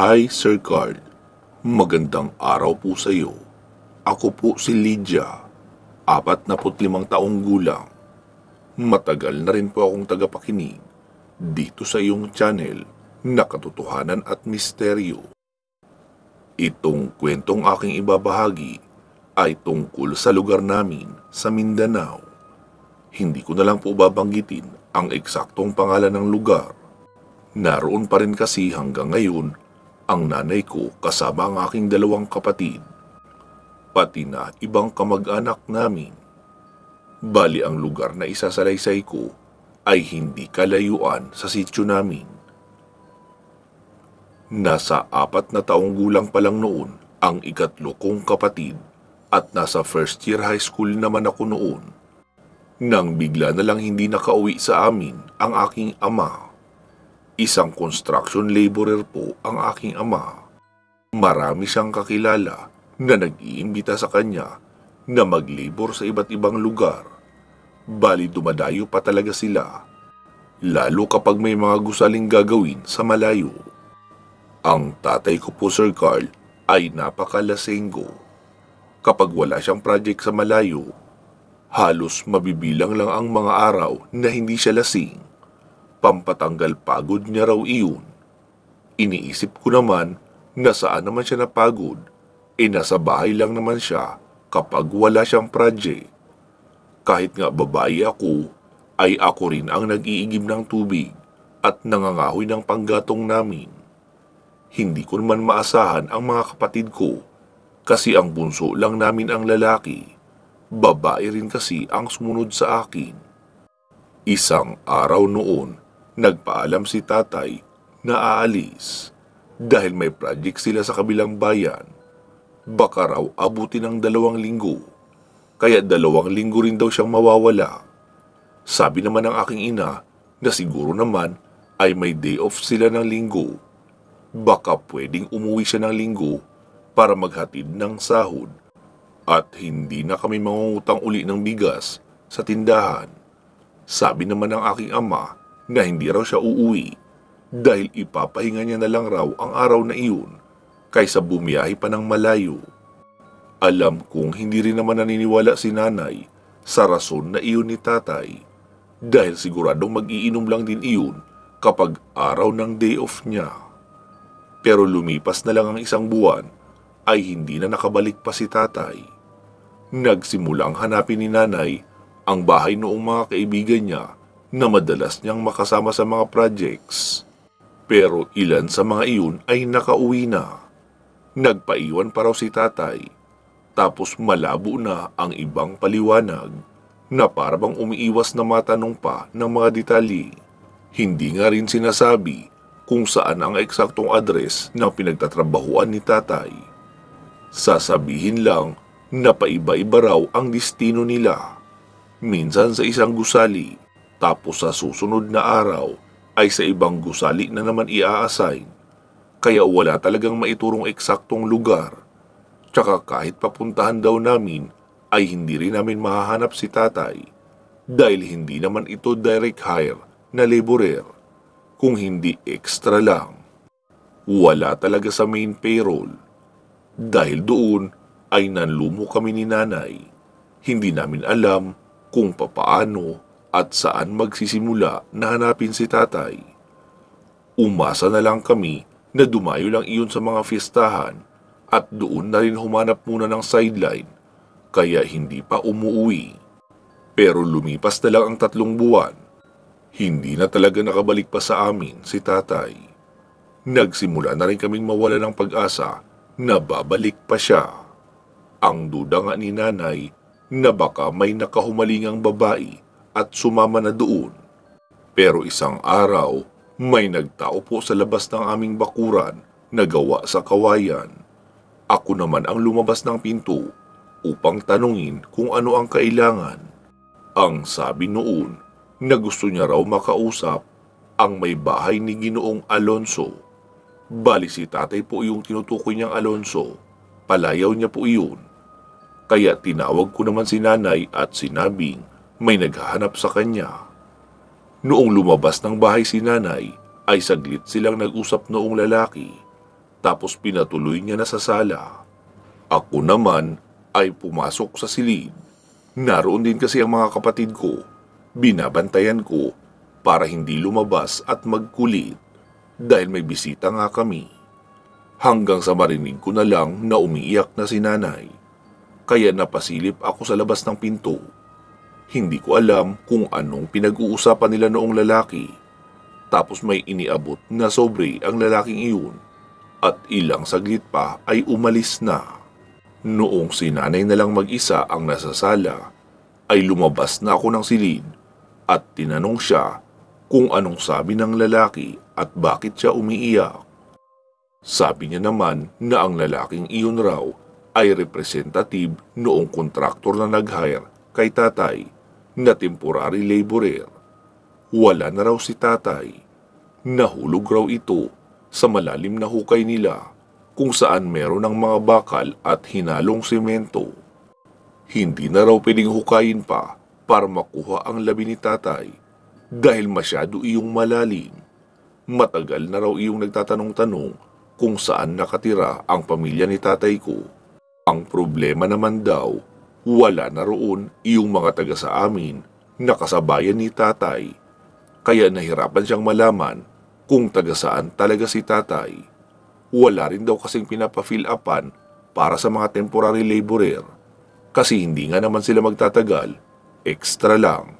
Hi Sir Carl, magandang araw po sa iyo. Ako po si Lydia, 45 taong gulang. Matagal na rin po akong tagapakinig dito sa iyong channel na katotohanan at misteryo. Itong kwentong aking ibabahagi ay tungkol sa lugar namin sa Mindanao. Hindi ko na lang po babanggitin ang eksaktong pangalan ng lugar. Naroon pa rin kasi hanggang ngayon ang nanay ko kasama ang aking dalawang kapatid, pati na ibang kamag-anak namin. Bali ang lugar na isasalaysay ko ay hindi kalayuan sa sityo namin. Nasa apat na taong gulang pa lang noon ang ikatlo kong kapatid at nasa first year high school naman ako noon. Nang bigla na lang hindi nakauwi sa amin ang aking ama Isang construction laborer po ang aking ama. Marami siyang kakilala na nag-iimbita sa kanya na maglibor sa iba't ibang lugar. Bali dumadayo pa talaga sila, lalo kapag may mga gusaling gagawin sa malayo. Ang tatay ko po Sir Carl ay napakalasengo. Kapag wala siyang project sa malayo, halos mabibilang lang ang mga araw na hindi siya lasing. Pampatanggal pagod niya raw iyon. Iniisip ko naman na saan naman siya napagod. E nasa bahay lang naman siya kapag wala siyang project. Kahit nga babae ako, ay ako rin ang nag-iigib ng tubig at nangangahoy ng panggatong namin. Hindi ko naman maasahan ang mga kapatid ko kasi ang bunso lang namin ang lalaki. Babae rin kasi ang sumunod sa akin. Isang araw noon Nagpaalam si tatay na aalis dahil may project sila sa kabilang bayan. Baka raw abutin ng dalawang linggo, kaya dalawang linggo rin daw siyang mawawala. Sabi naman ng aking ina na siguro naman ay may day off sila ng linggo. Baka pwedeng umuwi siya ng linggo para maghatid ng sahod at hindi na kami mangungutang uli ng bigas sa tindahan. Sabi naman ng aking ama na hindi raw siya uuwi dahil ipapahinga niya na lang raw ang araw na iyon kaysa bumiyahe pa ng malayo. Alam kong hindi rin naman naniniwala si nanay sa rason na iyon ni tatay dahil siguradong mag-iinom lang din iyon kapag araw ng day off niya. Pero lumipas na lang ang isang buwan ay hindi na nakabalik pa si tatay. Nagsimulang hanapin ni nanay ang bahay noong mga kaibigan niya na madalas niyang makasama sa mga projects. Pero ilan sa mga iyon ay nakauwi na. Nagpaiwan pa raw si tatay. Tapos malabo na ang ibang paliwanag na parabang umiiwas na matanong pa ng mga detalye. Hindi nga rin sinasabi kung saan ang eksaktong address ng pinagtatrabahuan ni tatay. Sasabihin lang na paiba-iba raw ang destino nila. Minsan sa isang gusali, tapos sa susunod na araw ay sa ibang gusali na naman ia-assign. Kaya wala talagang maiturong eksaktong lugar. Tsaka kahit papuntahan daw namin ay hindi rin namin mahahanap si tatay dahil hindi naman ito direct hire na laborer kung hindi extra lang. Wala talaga sa main payroll. Dahil doon ay nanlumo kami ni nanay. Hindi namin alam kung papaano at saan magsisimula na hanapin si tatay. Umasa na lang kami na dumayo lang iyon sa mga fiestahan at doon na rin humanap muna ng sideline kaya hindi pa umuwi. Pero lumipas na lang ang tatlong buwan. Hindi na talaga nakabalik pa sa amin si tatay. Nagsimula na rin kaming mawala ng pag-asa na babalik pa siya. Ang duda nga ni nanay na baka may nakahumalingang babae at sumama na doon. Pero isang araw, may nagtao po sa labas ng aming bakuran na gawa sa kawayan. Ako naman ang lumabas ng pinto upang tanungin kung ano ang kailangan. Ang sabi noon na gusto niya raw makausap ang may bahay ni Ginoong Alonso. Bali si tatay po yung tinutukoy niyang Alonso. Palayaw niya po iyon. Kaya tinawag ko naman si nanay at sinabing may naghahanap sa kanya. Noong lumabas ng bahay si nanay, ay saglit silang nag-usap noong lalaki, tapos pinatuloy niya na sa sala. Ako naman ay pumasok sa silid. Naroon din kasi ang mga kapatid ko. Binabantayan ko para hindi lumabas at magkulit dahil may bisita nga kami. Hanggang sa marinig ko na lang na umiiyak na si nanay. Kaya napasilip ako sa labas ng pinto hindi ko alam kung anong pinag-uusapan nila noong lalaki. Tapos may iniabot na sobre ang lalaking iyon at ilang saglit pa ay umalis na. Noong sinanay na lang mag-isa ang nasa sala, ay lumabas na ako ng silid at tinanong siya kung anong sabi ng lalaki at bakit siya umiiyak. Sabi niya naman na ang lalaking iyon raw ay representative noong kontraktor na nag-hire kay tatay na temporary laborer. Wala na raw si tatay. Nahulog raw ito sa malalim na hukay nila kung saan meron ng mga bakal at hinalong semento. Hindi na raw pwedeng hukayin pa para makuha ang labi ni tatay dahil masyado iyong malalim. Matagal na raw iyong nagtatanong-tanong kung saan nakatira ang pamilya ni tatay ko. Ang problema naman daw wala na roon yung mga taga sa amin na kasabayan ni tatay. Kaya nahirapan siyang malaman kung taga saan talaga si tatay. Wala rin daw kasing pinapa-fill upan para sa mga temporary laborer kasi hindi nga naman sila magtatagal, extra lang,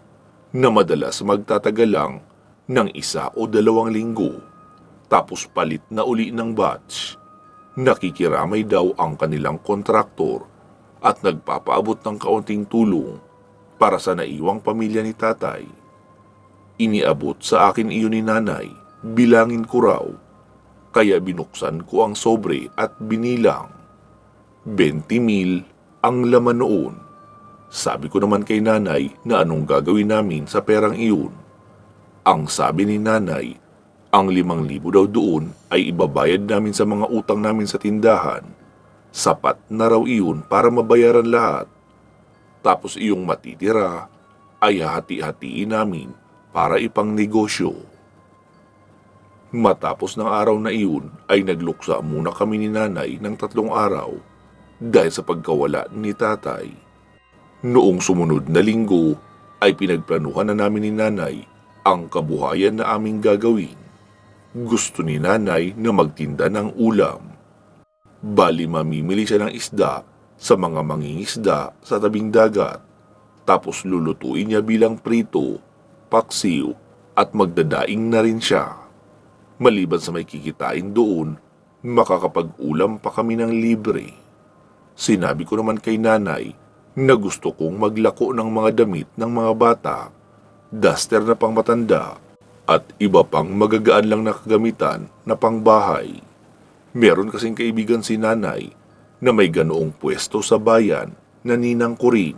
na madalas magtatagal lang ng isa o dalawang linggo tapos palit na uli ng batch. Nakikiramay daw ang kanilang kontraktor at nagpapaabot ng kaunting tulong para sa naiwang pamilya ni tatay. Iniabot sa akin iyon ni nanay, bilangin ko raw. Kaya binuksan ko ang sobre at binilang. 20 mil ang laman noon. Sabi ko naman kay nanay na anong gagawin namin sa perang iyon. Ang sabi ni nanay, ang limang libo daw doon ay ibabayad namin sa mga utang namin sa tindahan Sapat na raw iyon para mabayaran lahat. Tapos iyong matitira ay hati-hatiin namin para ipang negosyo. Matapos ng araw na iyon ay nagluksa muna kami ni nanay ng tatlong araw dahil sa pagkawala ni tatay. Noong sumunod na linggo ay pinagplanuhan na namin ni nanay ang kabuhayan na aming gagawin. Gusto ni nanay na magtinda ng ulam Bali mamimili siya ng isda sa mga mangingisda sa tabing dagat. Tapos lulutuin niya bilang prito, paksiw, at magdadaing na rin siya. Maliban sa may kikitain doon, makakapag-ulam pa kami ng libre. Sinabi ko naman kay nanay na gusto kong maglako ng mga damit ng mga bata, duster na pang matanda, at iba pang magagaan lang na kagamitan na pangbahay. Meron kasing kaibigan si nanay na may ganoong pwesto sa bayan na ninang ko rin.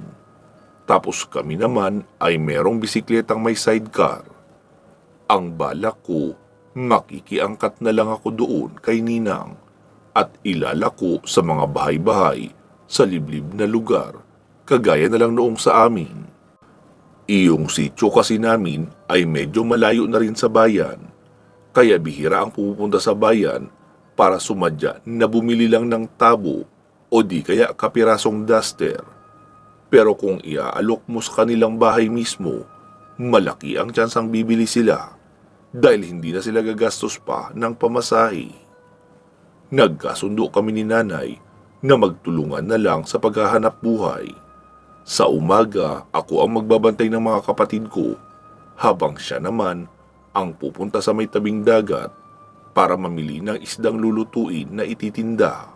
Tapos kami naman ay merong bisikletang may sidecar. Ang balak ko, makikiangkat na lang ako doon kay ninang at ilalako sa mga bahay-bahay sa liblib na lugar, kagaya na lang noong sa amin. Iyong sityo kasi namin ay medyo malayo na rin sa bayan, kaya bihira ang pupunta sa bayan para sumadya na bumili lang ng tabo o di kaya kapirasong duster. Pero kung iaalok mo sa kanilang bahay mismo, malaki ang tsansang bibili sila dahil hindi na sila gagastos pa ng pamasahe. Nagkasundo kami ni nanay na magtulungan na lang sa paghahanap buhay. Sa umaga, ako ang magbabantay ng mga kapatid ko habang siya naman ang pupunta sa may tabing dagat para mamili ng isdang lulutuin na ititinda.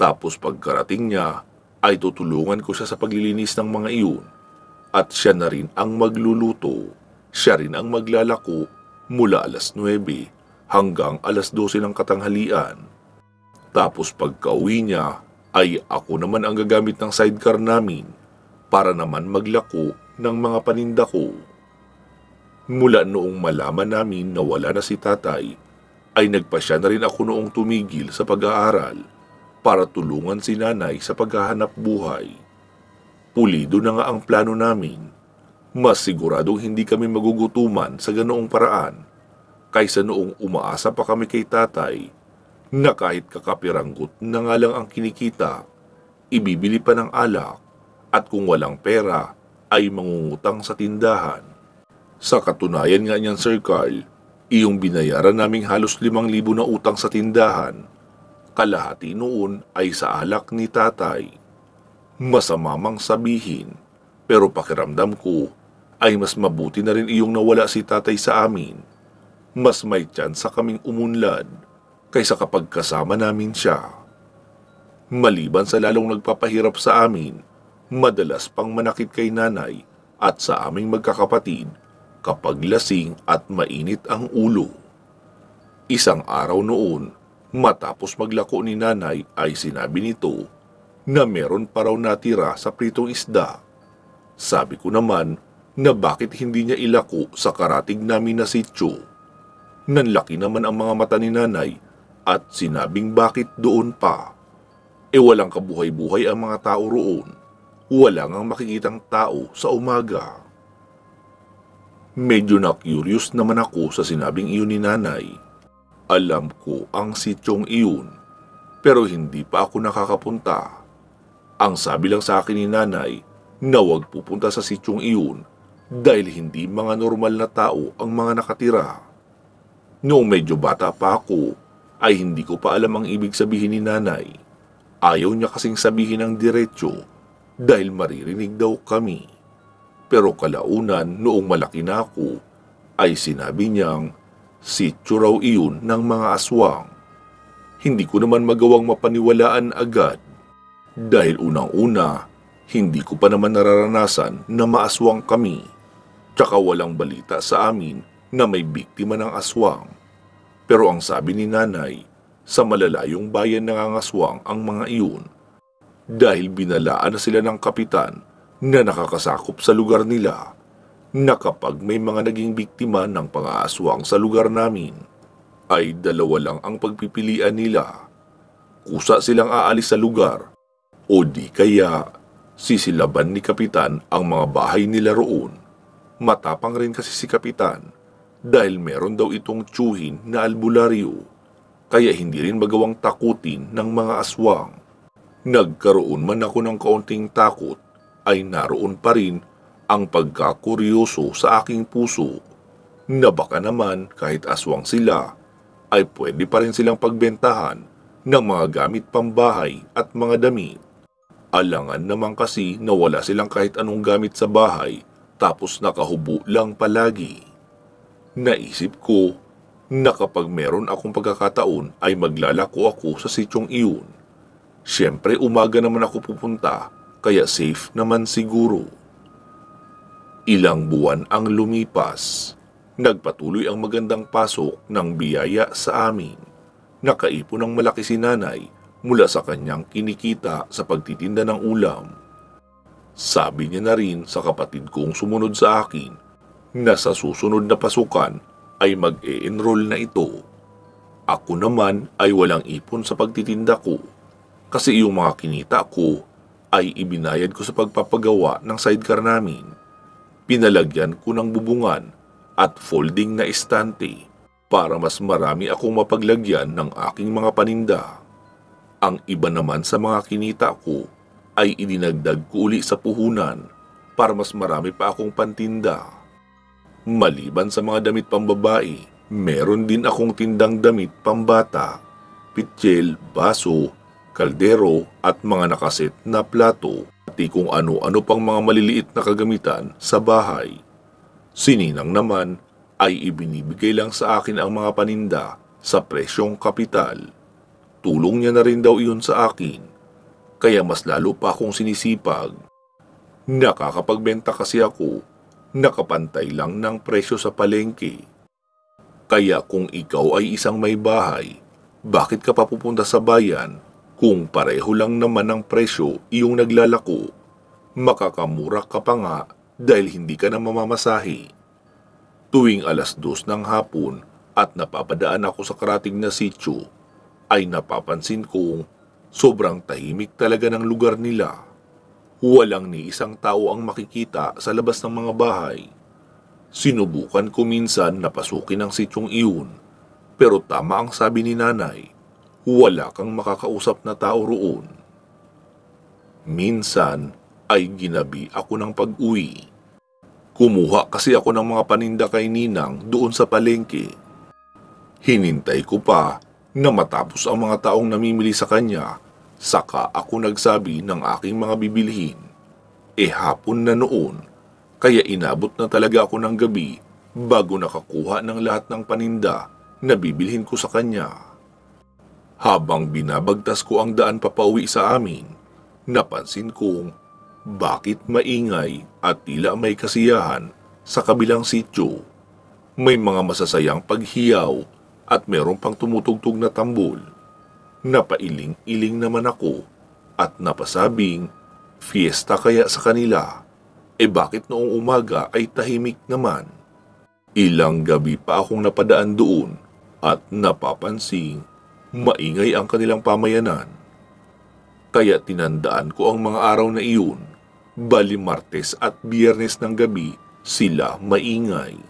Tapos pagkarating niya, ay tutulungan ko siya sa paglilinis ng mga iyon at siya na rin ang magluluto. Siya rin ang maglalako mula alas 9 hanggang alas 12 ng katanghalian. Tapos pagka niya, ay ako naman ang gagamit ng sidecar namin para naman maglako ng mga paninda ko. Mula noong malaman namin na wala na si tatay, ay nagpasya na rin ako noong tumigil sa pag-aaral para tulungan si nanay sa paghahanap buhay. Pulido na nga ang plano namin. Mas siguradong hindi kami magugutuman sa ganoong paraan kaysa noong umaasa pa kami kay tatay na kahit kakapiranggot na nga lang ang kinikita, ibibili pa ng alak at kung walang pera ay mangungutang sa tindahan. Sa katunayan nga niyan, Sir Carl, iyong binayaran naming halos limang libo na utang sa tindahan. Kalahati noon ay sa alak ni tatay. Masama mang sabihin, pero pakiramdam ko ay mas mabuti na rin iyong nawala si tatay sa amin. Mas may tsansa kaming umunlad kaysa kapag kasama namin siya. Maliban sa lalong nagpapahirap sa amin, madalas pang manakit kay nanay at sa aming magkakapatid kapag lasing at mainit ang ulo. Isang araw noon, matapos maglako ni nanay ay sinabi nito na meron pa raw natira sa pritong isda. Sabi ko naman na bakit hindi niya ilako sa karating namin na sityo. Nanlaki naman ang mga mata ni nanay at sinabing bakit doon pa. E walang kabuhay-buhay ang mga tao roon. Walang ang makikitang tao sa umaga. Medyo na-curious naman ako sa sinabing iyon ni nanay. Alam ko ang sityong iyon, pero hindi pa ako nakakapunta. Ang sabi lang sa akin ni nanay na huwag pupunta sa sityong iyon dahil hindi mga normal na tao ang mga nakatira. Noong medyo bata pa ako, ay hindi ko pa alam ang ibig sabihin ni nanay. Ayaw niya kasing sabihin ang diretsyo dahil maririnig daw kami. Pero kalaunan noong malaki na ako ay sinabi niyang sityo raw iyon ng mga aswang. Hindi ko naman magawang mapaniwalaan agad dahil unang-una hindi ko pa naman nararanasan na maaswang kami. Tsaka walang balita sa amin na may biktima ng aswang. Pero ang sabi ni nanay, sa malalayong bayan nangangaswang ang mga iyon dahil binalaan na sila ng kapitan na nakakasakop sa lugar nila na kapag may mga naging biktima ng pangaaswang sa lugar namin, ay dalawa lang ang pagpipilian nila. Kusa silang aalis sa lugar o di kaya sisilaban ni Kapitan ang mga bahay nila roon. Matapang rin kasi si Kapitan dahil meron daw itong tsuhin na albularyo kaya hindi rin magawang takutin ng mga aswang. Nagkaroon man ako ng kaunting takot ay naroon pa rin ang pagkakuryoso sa aking puso na baka naman kahit aswang sila ay pwede pa rin silang pagbentahan ng mga gamit pambahay at mga damit. Alangan naman kasi na wala silang kahit anong gamit sa bahay tapos nakahubo lang palagi. Naisip ko na kapag meron akong pagkakataon ay maglalako ako sa sityong iyon. Siyempre umaga naman ako pupunta kaya safe naman siguro. Ilang buwan ang lumipas. Nagpatuloy ang magandang pasok ng biyaya sa amin. Nakaipon ng malaki si nanay mula sa kanyang kinikita sa pagtitinda ng ulam. Sabi niya na rin sa kapatid kong sumunod sa akin na sa susunod na pasukan ay mag-e-enroll na ito. Ako naman ay walang ipon sa pagtitinda ko kasi yung mga kinita ko ay ibinayad ko sa pagpapagawa ng sidecar namin. Pinalagyan ko ng bubungan at folding na istante para mas marami akong mapaglagyan ng aking mga paninda. Ang iba naman sa mga kinita ko ay idinagdag ko uli sa puhunan para mas marami pa akong pantinda. Maliban sa mga damit pambabae, meron din akong tindang damit pambata, pitsil, baso, kaldero at mga nakaset na plato pati kung ano-ano pang mga maliliit na kagamitan sa bahay. Si naman ay ibinibigay lang sa akin ang mga paninda sa presyong kapital. Tulong niya na rin daw iyon sa akin, kaya mas lalo pa akong sinisipag. Nakakapagbenta kasi ako, nakapantay lang ng presyo sa palengke. Kaya kung ikaw ay isang may bahay, bakit ka papupunta sa bayan kung pareho lang naman ang presyo iyong naglalako, makakamura ka pa nga dahil hindi ka na mamamasahi. Tuwing alas dos ng hapon at napapadaan ako sa karating na sityo, ay napapansin kong sobrang tahimik talaga ng lugar nila. Walang ni isang tao ang makikita sa labas ng mga bahay. Sinubukan ko minsan na pasukin ang sityong iyon, pero tama ang sabi ni nanay wala kang makakausap na tao roon. Minsan ay ginabi ako ng pag-uwi. Kumuha kasi ako ng mga paninda kay Ninang doon sa palengke. Hinintay ko pa na matapos ang mga taong namimili sa kanya, saka ako nagsabi ng aking mga bibilhin. E hapon na noon, kaya inabot na talaga ako ng gabi bago nakakuha ng lahat ng paninda na bibilhin ko sa kanya. Habang binabagtas ko ang daan papauwi sa amin, napansin kong bakit maingay at tila may kasiyahan sa kabilang sityo. May mga masasayang paghiyaw at meron pang tumutugtog na tambol. Napailing-iling naman ako at napasabing, fiesta kaya sa kanila? E bakit noong umaga ay tahimik naman? Ilang gabi pa akong napadaan doon at napapansin Maingay ang kanilang pamayanan. Kaya tinandaan ko ang mga araw na iyon. Bali Martes at Biyernes ng gabi sila maingay.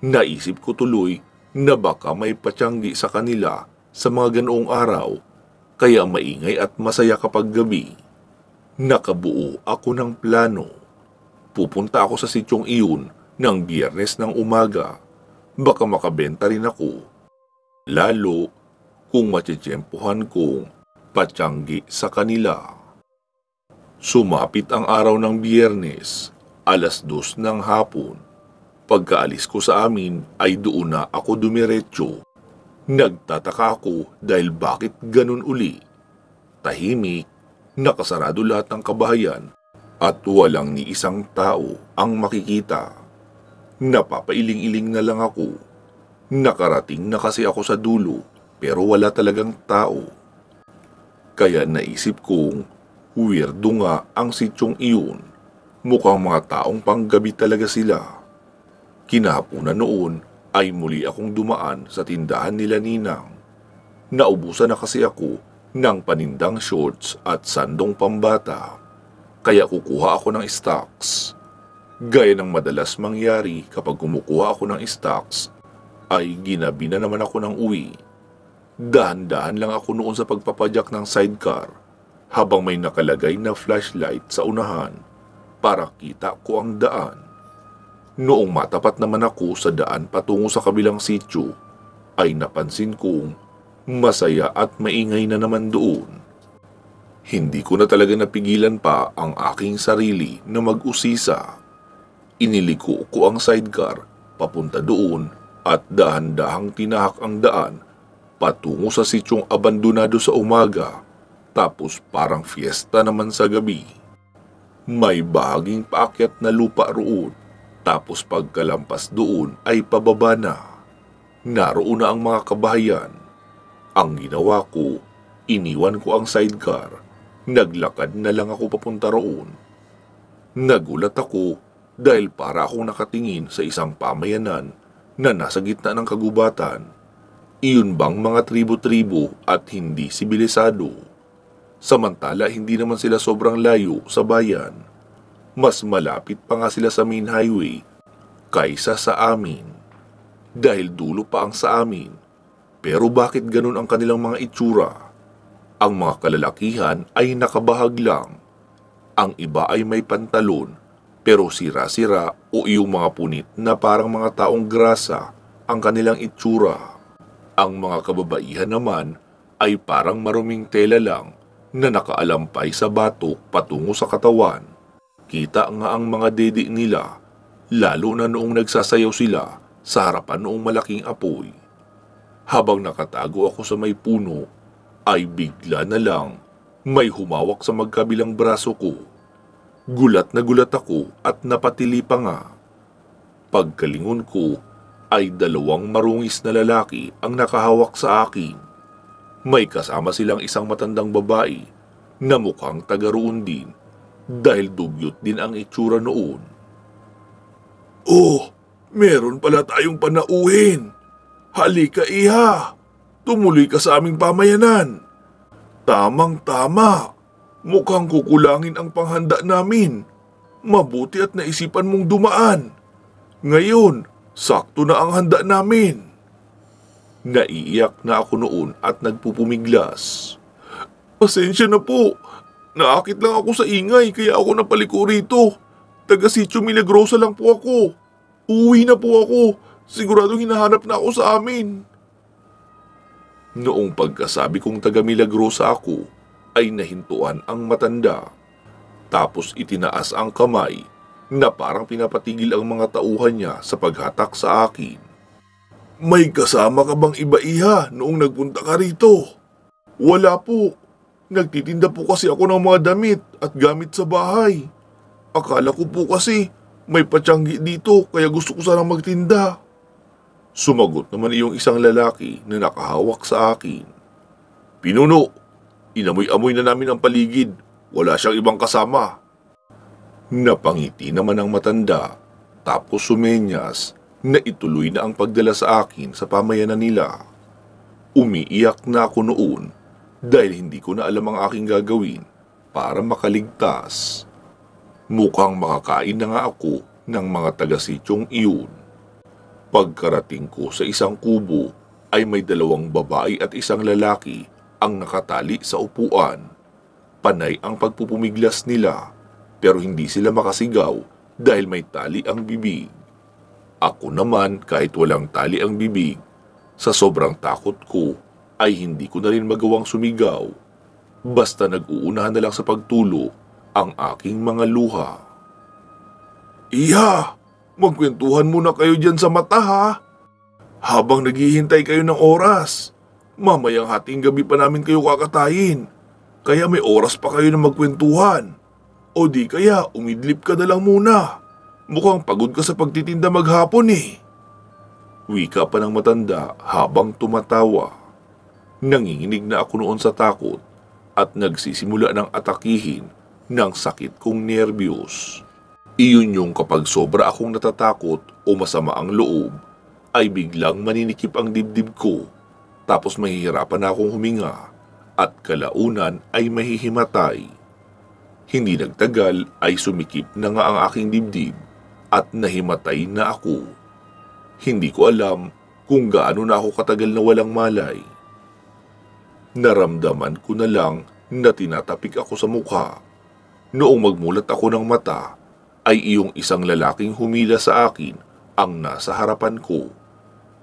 Naisip ko tuloy na baka may patsanggi sa kanila sa mga ganoong araw, kaya maingay at masaya kapag gabi. Nakabuo ako ng plano. Pupunta ako sa sityong iyon ng biyernes ng umaga. Baka makabenta rin ako. Lalo kung matitiyempohan kong patyanggi sa kanila. Sumapit ang araw ng biyernes, alas dos ng hapon. Pagkaalis ko sa amin ay doon na ako dumiretso. Nagtataka ako dahil bakit ganun uli. Tahimik, nakasarado lahat ng kabahayan at walang ni isang tao ang makikita. Napapailing-iling na lang ako. Nakarating na kasi ako sa dulo pero wala talagang tao. Kaya naisip kong weirdo nga ang sityong iyon. Mukhang mga taong panggabi talaga sila. Kinahapunan noon ay muli akong dumaan sa tindahan nila Ninang. Naubusan na kasi ako ng panindang shorts at sandong pambata. Kaya kukuha ako ng stocks. Gaya ng madalas mangyari kapag kumukuha ako ng stocks, ay ginabi na naman ako ng uwi Dahan-dahan lang ako noon sa pagpapajak ng sidecar habang may nakalagay na flashlight sa unahan para kita ko ang daan. Noong matapat naman ako sa daan patungo sa kabilang sityo, ay napansin kong masaya at maingay na naman doon. Hindi ko na talaga napigilan pa ang aking sarili na mag-usisa. Iniliko ko ang sidecar papunta doon at dahan-dahang tinahak ang daan patungo sa sityong abandonado sa umaga tapos parang fiesta naman sa gabi. May bahaging paakyat na lupa roon tapos pagkalampas doon ay pababa na. Naroon na ang mga kabahayan. Ang ginawa ko, iniwan ko ang sidecar. Naglakad na lang ako papunta roon. Nagulat ako dahil para akong nakatingin sa isang pamayanan na nasa gitna ng kagubatan iyon bang mga tribo-tribo at hindi sibilisado? Samantala hindi naman sila sobrang layo sa bayan. Mas malapit pa nga sila sa main highway kaysa sa amin. Dahil dulo pa ang sa amin. Pero bakit ganun ang kanilang mga itsura? Ang mga kalalakihan ay nakabahag lang. Ang iba ay may pantalon pero sira-sira o yung mga punit na parang mga taong grasa ang kanilang itsura. Ang mga kababaihan naman ay parang maruming tela lang na nakaalampay sa batok patungo sa katawan. Kita nga ang mga dede nila lalo na noong nagsasayaw sila sa harapan noong malaking apoy. Habang nakatago ako sa may puno, ay bigla na lang may humawak sa magkabilang braso ko. Gulat na gulat ako at napatili pa nga. Pagkalingon ko ay dalawang marungis na lalaki ang nakahawak sa akin. May kasama silang isang matandang babae na mukhang taga din dahil dugyot din ang itsura noon. Oh, meron pala tayong panauhin. Halika iha, tumuloy ka sa aming pamayanan. Tamang tama, mukhang kukulangin ang panghanda namin. Mabuti at naisipan mong dumaan. Ngayon, Sakto na ang handa namin. Naiiyak na ako noon at nagpupumiglas. Pasensya na po. Naakit lang ako sa ingay kaya ako napaliko rito. Taga Sitio Milagrosa lang po ako. Uwi na po ako. Siguradong hinahanap na ako sa amin. Noong pagkasabi kong taga Milagrosa ako, ay nahintuan ang matanda. Tapos itinaas ang kamay na parang pinapatigil ang mga tauhan niya sa paghatak sa akin. May kasama ka bang iba iha noong nagpunta ka rito? Wala po. Nagtitinda po kasi ako ng mga damit at gamit sa bahay. Akala ko po kasi may patsanggi dito kaya gusto ko sanang magtinda. Sumagot naman iyong isang lalaki na nakahawak sa akin. Pinuno, inamoy-amoy na namin ang paligid. Wala siyang ibang kasama. Napangiti naman ang matanda, tapos sumenyas na ituloy na ang pagdala sa akin sa pamayanan nila. Umiiyak na ako noon dahil hindi ko na alam ang aking gagawin para makaligtas. Mukhang makakain na nga ako ng mga taga-sityong iyon. Pagkarating ko sa isang kubo ay may dalawang babae at isang lalaki ang nakatali sa upuan. Panay ang pagpupumiglas nila pero hindi sila makasigaw dahil may tali ang bibig. Ako naman kahit walang tali ang bibig, sa sobrang takot ko ay hindi ko na rin magawang sumigaw. Basta nag-uunahan na lang sa pagtulo ang aking mga luha. Iya! Magkwentuhan muna kayo dyan sa mata ha! Habang naghihintay kayo ng oras, mamayang hating gabi pa namin kayo kakatayin. Kaya may oras pa kayo na magkwentuhan. O di kaya umidlip ka na lang muna. Mukhang pagod ka sa pagtitinda maghapon eh. Wika pa ng matanda habang tumatawa. Nanginginig na ako noon sa takot at nagsisimula ng atakihin ng sakit kong nerbiyos. Iyon yung kapag sobra akong natatakot o masama ang loob, ay biglang maninikip ang dibdib ko, tapos mahihirapan akong huminga at kalaunan ay mahihimatay. Hindi nagtagal ay sumikip na nga ang aking dibdib at nahimatay na ako. Hindi ko alam kung gaano na ako katagal na walang malay. Naramdaman ko na lang na tinatapik ako sa mukha. Noong magmulat ako ng mata, ay iyong isang lalaking humila sa akin ang nasa harapan ko.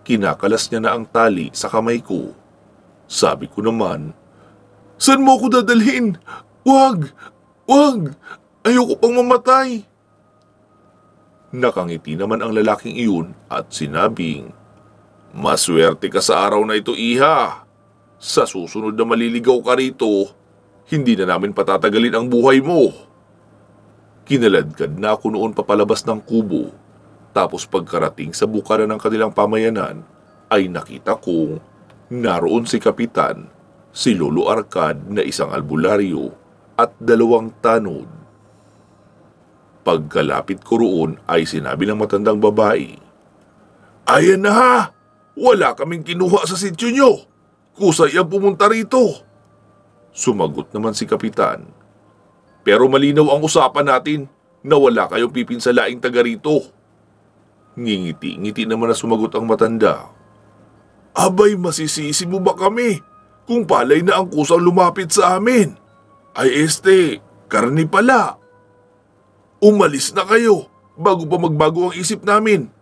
Kinakalas niya na ang tali sa kamay ko. Sabi ko naman, San mo ako dadalhin? Huwag! Wag! Ayoko pang mamatay! Nakangiti naman ang lalaking iyon at sinabing, Maswerte ka sa araw na ito, iha! Sa susunod na maliligaw ka rito, hindi na namin patatagalin ang buhay mo. Kinaladkad na ako noon papalabas ng kubo. Tapos pagkarating sa bukana ng kanilang pamayanan, ay nakita kong naroon si Kapitan, si Lolo Arkad na isang albularyo at dalawang tanod. Pagkalapit ko roon ay sinabi ng matandang babae, Ayan na ha! Wala kaming kinuha sa sityo nyo! Kusay ang pumunta rito! Sumagot naman si Kapitan. Pero malinaw ang usapan natin na wala kayong pipinsalaing taga rito. Ngingiti-ngiti naman na sumagot ang matanda. Abay, masisisi mo ba kami kung palay na ang kusang lumapit sa amin? Ay este, karni pala. Umalis na kayo bago pa magbago ang isip namin.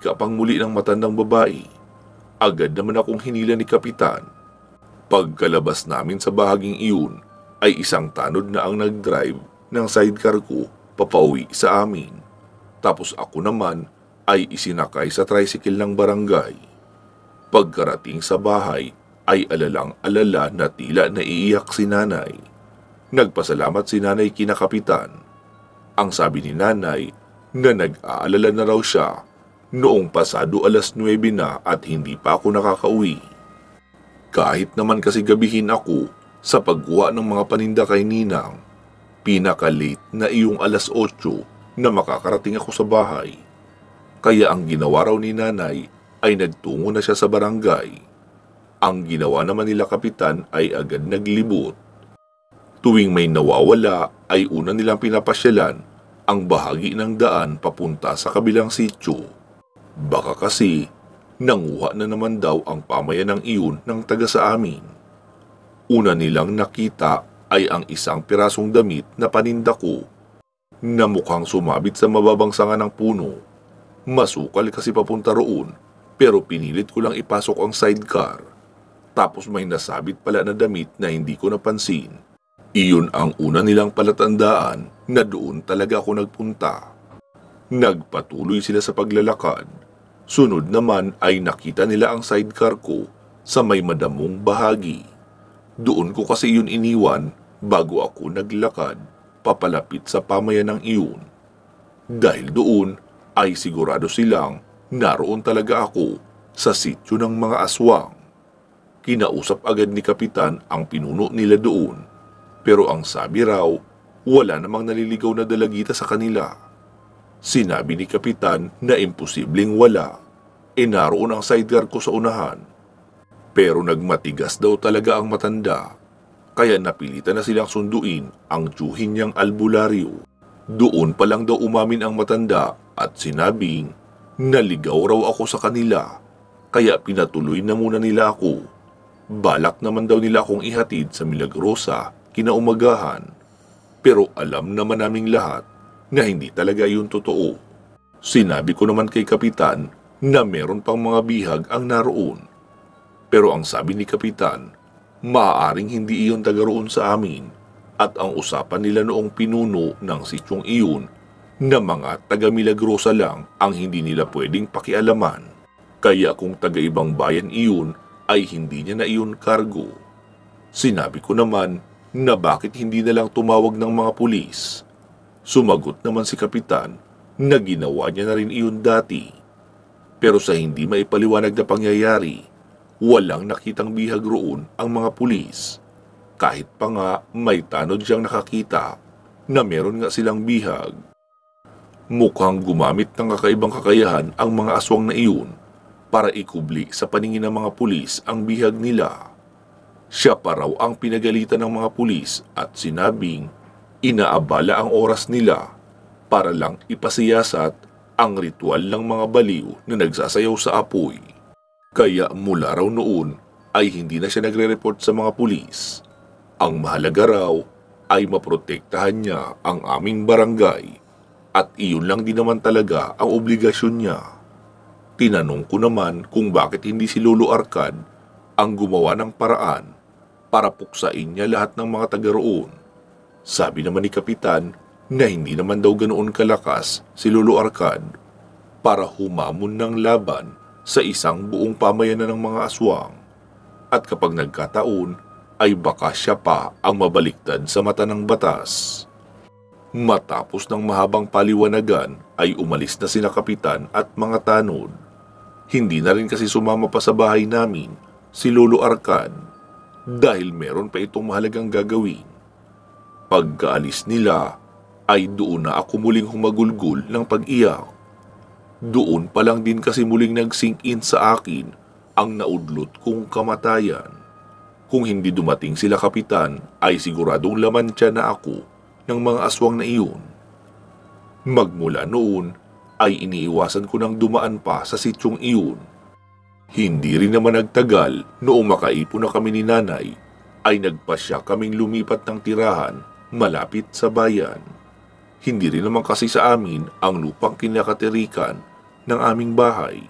ka pang muli ng matandang babae. Agad naman akong hinila ni Kapitan. Pagkalabas namin sa bahaging iyon ay isang tanod na ang nag-drive ng sidecar ko papauwi sa amin. Tapos ako naman ay isinakay sa tricycle ng barangay. Pagkarating sa bahay ay alalang alala na tila naiiyak si nanay. Nagpasalamat si nanay kinakapitan. Ang sabi ni nanay na nag-aalala na raw siya noong pasado alas 9 na at hindi pa ako nakakauwi. Kahit naman kasi gabihin ako sa pagkuha ng mga paninda kay Ninang, pinaka-late na iyong alas 8 na makakarating ako sa bahay. Kaya ang ginawa raw ni nanay ay nagtungo na siya sa barangay ang ginawa naman nila kapitan ay agad naglibot. Tuwing may nawawala ay una nilang pinapasyalan ang bahagi ng daan papunta sa kabilang sityo. Baka kasi nanguha na naman daw ang pamayan ng iyon ng taga sa amin. Una nilang nakita ay ang isang pirasong damit na paninda ko na mukhang sumabit sa mababang sanga ng puno. Masukal kasi papunta roon pero pinilit ko lang ipasok ang sidecar tapos may nasabit pala na damit na hindi ko napansin. Iyon ang una nilang palatandaan na doon talaga ako nagpunta. Nagpatuloy sila sa paglalakad. Sunod naman ay nakita nila ang sidecar ko sa may madamong bahagi. Doon ko kasi yun iniwan bago ako naglakad papalapit sa pamayanang iyon. Dahil doon ay sigurado silang naroon talaga ako sa sityo ng mga aswang. Kinausap agad ni Kapitan ang pinuno nila doon. Pero ang sabi raw, wala namang naliligaw na dalagita sa kanila. Sinabi ni Kapitan na imposibleng wala. E naroon ang sidecar ko sa unahan. Pero nagmatigas daw talaga ang matanda. Kaya napilitan na silang sunduin ang tsuhin niyang albularyo. Doon pa lang daw umamin ang matanda at sinabing, naligaw raw ako sa kanila, kaya pinatuloy na muna nila ako Balak naman daw nila akong ihatid sa Milagrosa kinaumagahan. Pero alam naman naming lahat na hindi talaga yun totoo. Sinabi ko naman kay Kapitan na meron pang mga bihag ang naroon. Pero ang sabi ni Kapitan, maaaring hindi iyon taga sa amin at ang usapan nila noong pinuno ng sityong iyon na mga taga Milagrosa lang ang hindi nila pwedeng pakialaman. Kaya kung taga ibang bayan iyon ay hindi niya iyon kargo. Sinabi ko naman na bakit hindi na lang tumawag ng mga pulis. Sumagot naman si kapitan na ginawa niya na rin iyon dati. Pero sa hindi maipaliwanag na pangyayari, walang nakitang bihag roon ang mga pulis. Kahit pa nga may tanod siyang nakakita na meron nga silang bihag. Mukhang gumamit ng kakaibang kakayahan ang mga aswang na iyon para ikubli sa paningin ng mga pulis ang bihag nila. Siya pa raw ang pinagalitan ng mga pulis at sinabing inaabala ang oras nila para lang ipasiyasat ang ritual ng mga baliw na nagsasayaw sa apoy. Kaya mula raw noon ay hindi na siya nagre-report sa mga pulis. Ang mahalaga raw ay maprotektahan niya ang aming barangay at iyon lang din naman talaga ang obligasyon niya. Tinanong ko naman kung bakit hindi si Lolo Arkad ang gumawa ng paraan para puksain niya lahat ng mga taga roon. Sabi naman ni Kapitan na hindi naman daw ganoon kalakas si Lolo Arkad para humamon ng laban sa isang buong pamayanan ng mga aswang. At kapag nagkataon, ay baka siya pa ang mabaliktad sa mata ng batas. Matapos ng mahabang paliwanagan ay umalis na sina kapitan at mga tanod. Hindi na rin kasi sumama pa sa bahay namin si Lolo Arkan dahil meron pa itong mahalagang gagawin. Pagkaalis nila ay doon na ako muling humagulgol ng pag-iyak. Doon pa lang din kasi muling nag-sink in sa akin ang naudlot kong kamatayan. Kung hindi dumating sila kapitan ay siguradong laman siya na ako ng mga aswang na iyon. Magmula noon ay iniiwasan ko nang dumaan pa sa sityong iyon. Hindi rin naman nagtagal noong makaipo na kami ni nanay ay nagpasya kaming lumipat ng tirahan malapit sa bayan. Hindi rin naman kasi sa amin ang lupang kinakaterikan ng aming bahay.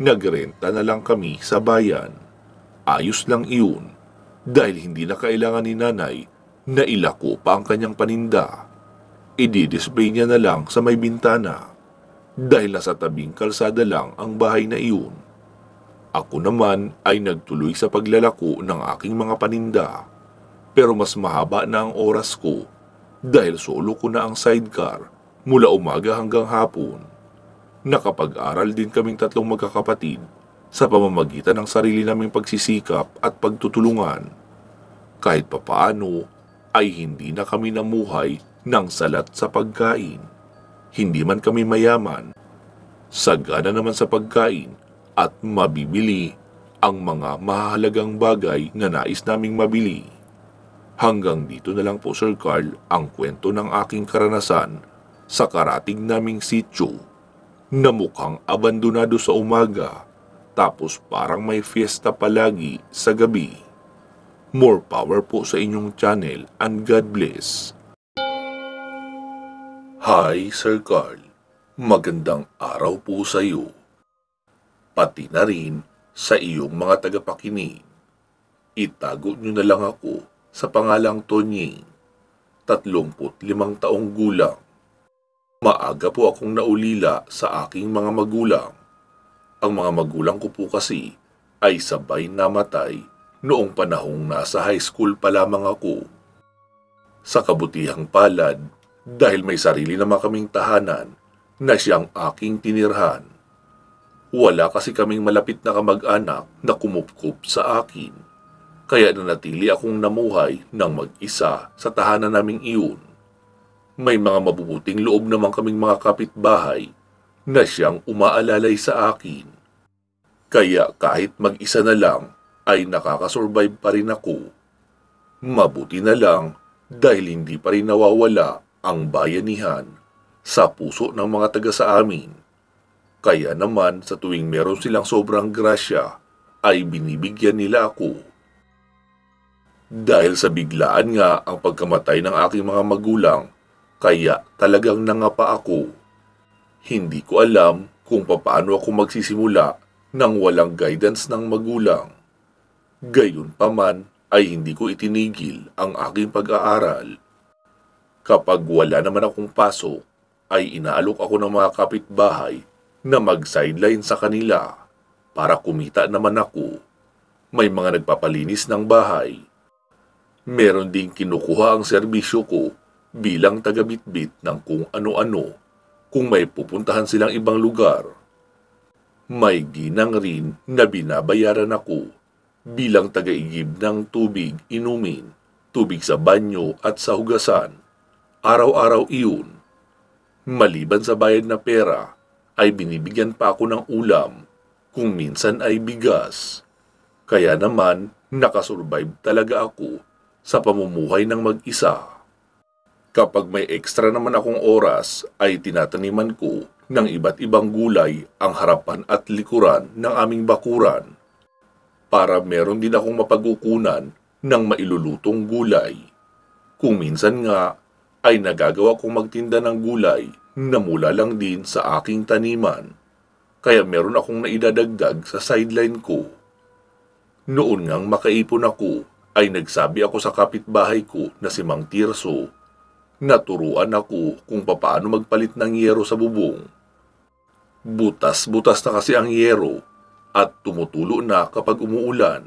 Nagrenta na lang kami sa bayan. Ayos lang iyon dahil hindi na kailangan ni nanay na ilako pa ang kanyang paninda. Ididisplay niya na lang sa may bintana dahil nasa tabing kalsada lang ang bahay na iyon. Ako naman ay nagtuloy sa paglalako ng aking mga paninda pero mas mahaba na ang oras ko dahil solo ko na ang sidecar mula umaga hanggang hapon. Nakapag-aral din kaming tatlong magkakapatid sa pamamagitan ng sarili naming pagsisikap at pagtutulungan. Kahit papaano ay hindi na kami namuhay ng salat sa pagkain. Hindi man kami mayaman, sagana naman sa pagkain at mabibili ang mga mahalagang bagay na nais naming mabili. Hanggang dito na lang po Sir Carl ang kwento ng aking karanasan sa karating naming sityo na mukhang abandonado sa umaga tapos parang may fiesta palagi sa gabi. More power po sa inyong channel and God bless. Hi, Sir Carl. Magandang araw po sa iyo. Pati na rin sa iyong mga tagapakinig. Itago niyo na lang ako sa pangalang Tony. 35 taong gulang. Maaga po akong naulila sa aking mga magulang. Ang mga magulang ko po kasi ay sabay namatay noong panahong nasa high school pa lamang ako. Sa kabutihang palad, dahil may sarili naman kaming tahanan na siyang aking tinirhan. Wala kasi kaming malapit na kamag-anak na kumupkup sa akin, kaya nanatili akong namuhay ng mag-isa sa tahanan naming iyon. May mga mabubuting loob naman kaming mga kapitbahay na siyang umaalalay sa akin. Kaya kahit mag-isa na lang ay nakakasurvive pa rin ako. Mabuti na lang dahil hindi pa rin nawawala ang bayanihan sa puso ng mga taga sa amin. Kaya naman sa tuwing meron silang sobrang grasya ay binibigyan nila ako. Dahil sa biglaan nga ang pagkamatay ng aking mga magulang, kaya talagang nangapa ako. Hindi ko alam kung paano ako magsisimula nang walang guidance ng magulang. Gayun pa ay hindi ko itinigil ang aking pag-aaral. Kapag wala naman akong paso, ay inaalok ako ng mga kapitbahay na mag-sideline sa kanila para kumita naman ako. May mga nagpapalinis ng bahay. Meron ding kinukuha ang serbisyo ko bilang tagabitbit ng kung ano-ano kung may pupuntahan silang ibang lugar. May ginang rin na binabayaran ako bilang tagaigib ng tubig inumin, tubig sa banyo at sa hugasan araw-araw iyon. Maliban sa bayad na pera, ay binibigyan pa ako ng ulam, kung minsan ay bigas. Kaya naman, nakasurvive talaga ako sa pamumuhay ng mag-isa. Kapag may ekstra naman akong oras, ay tinataniman ko ng iba't ibang gulay ang harapan at likuran ng aming bakuran para meron din akong mapagkukunan ng mailulutong gulay. Kung minsan nga ay nagagawa kong magtinda ng gulay na mula lang din sa aking taniman. Kaya meron akong naidadagdag sa sideline ko. Noon ngang makaipon ako ay nagsabi ako sa kapitbahay ko na si Mang Tirso naturuan ako kung paano magpalit ng yero sa bubong. Butas-butas na kasi ang yero at tumutulo na kapag umuulan.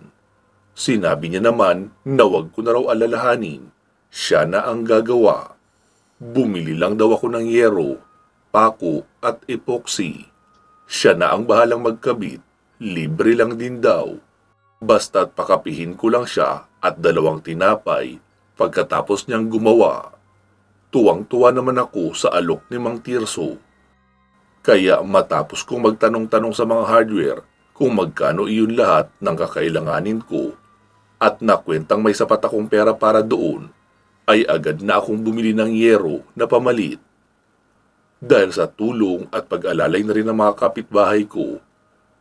Sinabi niya naman na wag ko na raw alalahanin, siya na ang gagawa. Bumili lang daw ako ng yero, pako at epoxy. Siya na ang bahalang magkabit, libre lang din daw. Basta't pakapihin ko lang siya at dalawang tinapay pagkatapos niyang gumawa. Tuwang-tuwa naman ako sa alok ni Mang Tirso. Kaya matapos kong magtanong-tanong sa mga hardware kung magkano iyon lahat ng kakailanganin ko at nakwentang may sapat akong pera para doon ay agad na akong bumili ng yero na pamalit. Dahil sa tulong at pag-alalay na rin ng mga kapitbahay ko,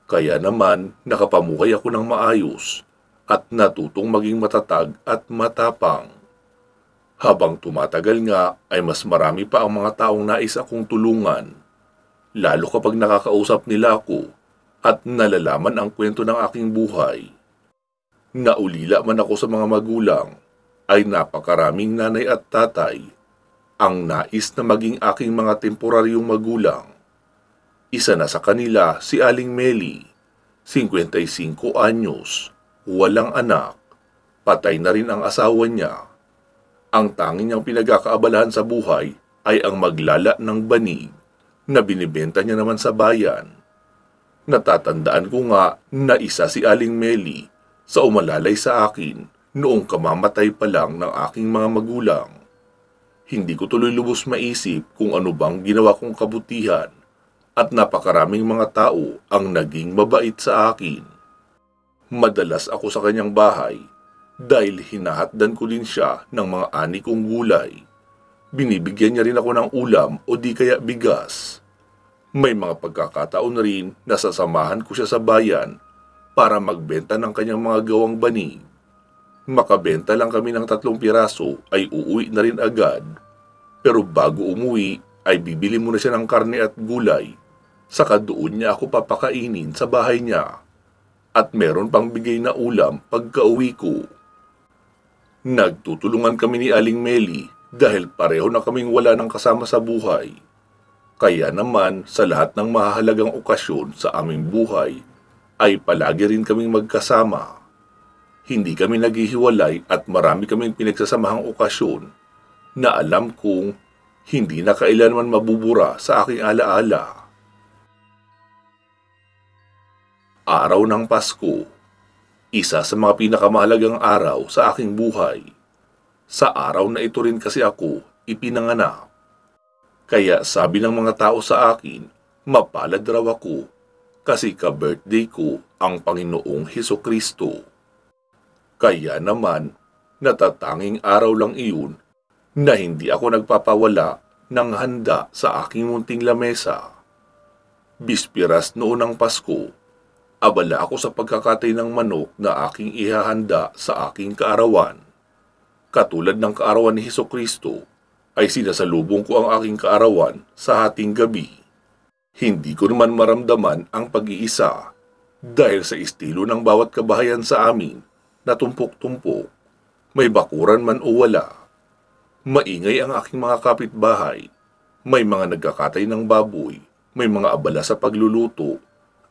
kaya naman nakapamuhay ako ng maayos at natutong maging matatag at matapang. Habang tumatagal nga ay mas marami pa ang mga taong nais akong tulungan, lalo kapag nakakausap nila ako at nalalaman ang kwento ng aking buhay. Naulila man ako sa mga magulang ay napakaraming nanay at tatay ang nais na maging aking mga temporaryong magulang. Isa na sa kanila si Aling Meli, 55 anyos, walang anak, patay na rin ang asawa niya. Ang tanging niyang pinagkakaabalahan sa buhay ay ang maglala ng banig na binibenta niya naman sa bayan. Natatandaan ko nga na isa si Aling Meli sa umalalay sa akin noong kamamatay pa lang ng aking mga magulang. Hindi ko tuloy lubos maisip kung ano bang ginawa kong kabutihan at napakaraming mga tao ang naging mabait sa akin. Madalas ako sa kanyang bahay dahil hinahatdan ko din siya ng mga ani kong gulay. Binibigyan niya rin ako ng ulam o di kaya bigas. May mga pagkakataon rin na sasamahan ko siya sa bayan para magbenta ng kanyang mga gawang banig. Makabenta lang kami ng tatlong piraso ay uuwi na rin agad. Pero bago umuwi ay bibili muna siya ng karne at gulay. Saka doon niya ako papakainin sa bahay niya. At meron pang bigay na ulam pagka uwi ko. Nagtutulungan kami ni Aling Meli dahil pareho na kaming wala ng kasama sa buhay. Kaya naman sa lahat ng mahalagang okasyon sa aming buhay ay palagi rin kaming magkasama. Hindi kami naghihiwalay at marami kaming pinagsasamahang okasyon na alam kong hindi na kailanman mabubura sa aking alaala. Araw ng Pasko Isa sa mga pinakamahalagang araw sa aking buhay. Sa araw na ito rin kasi ako ipinanganak. Kaya sabi ng mga tao sa akin, mapalad raw ako kasi ka-birthday ko ang Panginoong Heso Kristo. Kaya naman, natatanging araw lang iyon na hindi ako nagpapawala ng handa sa aking munting lamesa. Bispiras noon ng Pasko, abala ako sa pagkakatay ng manok na aking ihahanda sa aking kaarawan. Katulad ng kaarawan ni Heso Kristo, ay sinasalubong ko ang aking kaarawan sa hating gabi. Hindi ko naman maramdaman ang pag-iisa dahil sa estilo ng bawat kabahayan sa amin na tumpok-tumpok, may bakuran man o wala. Maingay ang aking mga kapitbahay, may mga nagkakatay ng baboy, may mga abala sa pagluluto,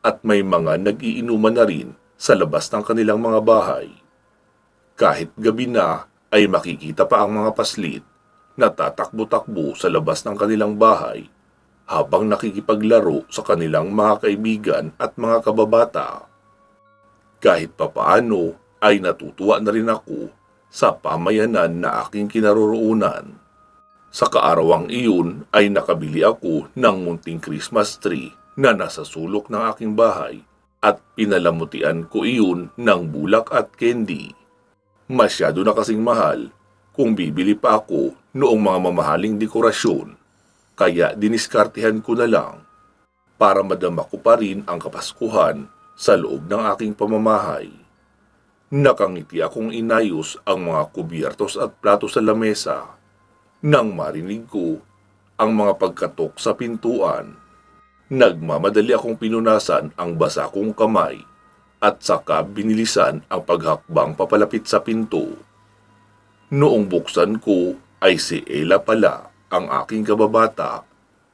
at may mga nagiinuman na rin sa labas ng kanilang mga bahay. Kahit gabi na ay makikita pa ang mga paslit na tatakbo-takbo sa labas ng kanilang bahay habang nakikipaglaro sa kanilang mga kaibigan at mga kababata. Kahit papaano ay natutuwa na rin ako sa pamayanan na aking kinaroroonan. Sa kaarawang iyon ay nakabili ako ng munting Christmas tree na nasa sulok ng aking bahay at pinalamutian ko iyon ng bulak at candy. Masyado na kasing mahal kung bibili pa ako noong mga mamahaling dekorasyon kaya diniskartihan ko na lang para madama ko pa rin ang kapaskuhan sa loob ng aking pamamahay. Nakangiti akong inayos ang mga kubiertos at plato sa lamesa nang marinig ko ang mga pagkatok sa pintuan. Nagmamadali akong pinunasan ang basa kong kamay at saka binilisan ang paghakbang papalapit sa pinto. Noong buksan ko ay si Ella pala ang aking kababata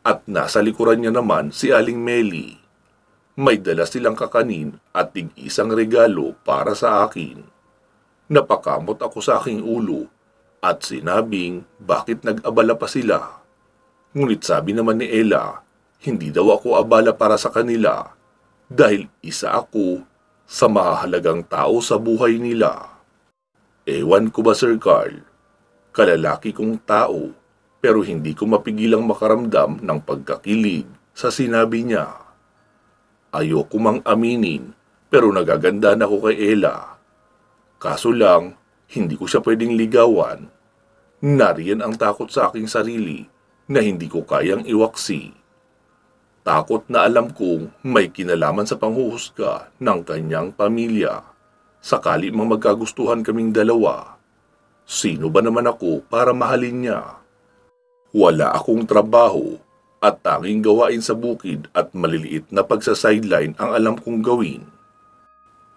at nasa likuran niya naman si Aling Melly. May dala silang kakanin at tig isang regalo para sa akin. Napakamot ako sa aking ulo at sinabing bakit nag-abala pa sila. Ngunit sabi naman ni Ella, hindi daw ako abala para sa kanila dahil isa ako sa mahalagang tao sa buhay nila. Ewan ko ba Sir Carl, kalalaki kong tao pero hindi ko mapigilang makaramdam ng pagkakilig sa sinabi niya. Ayoko mang aminin pero nagaganda na ako kay Ella. Kaso lang, hindi ko siya pwedeng ligawan. Nariyan ang takot sa aking sarili na hindi ko kayang iwaksi. Takot na alam kong may kinalaman sa panghuhusga ng kanyang pamilya. Sakali mang magkagustuhan kaming dalawa, sino ba naman ako para mahalin niya? Wala akong trabaho at tanging gawain sa bukid at maliliit na pagsasideline ang alam kong gawin.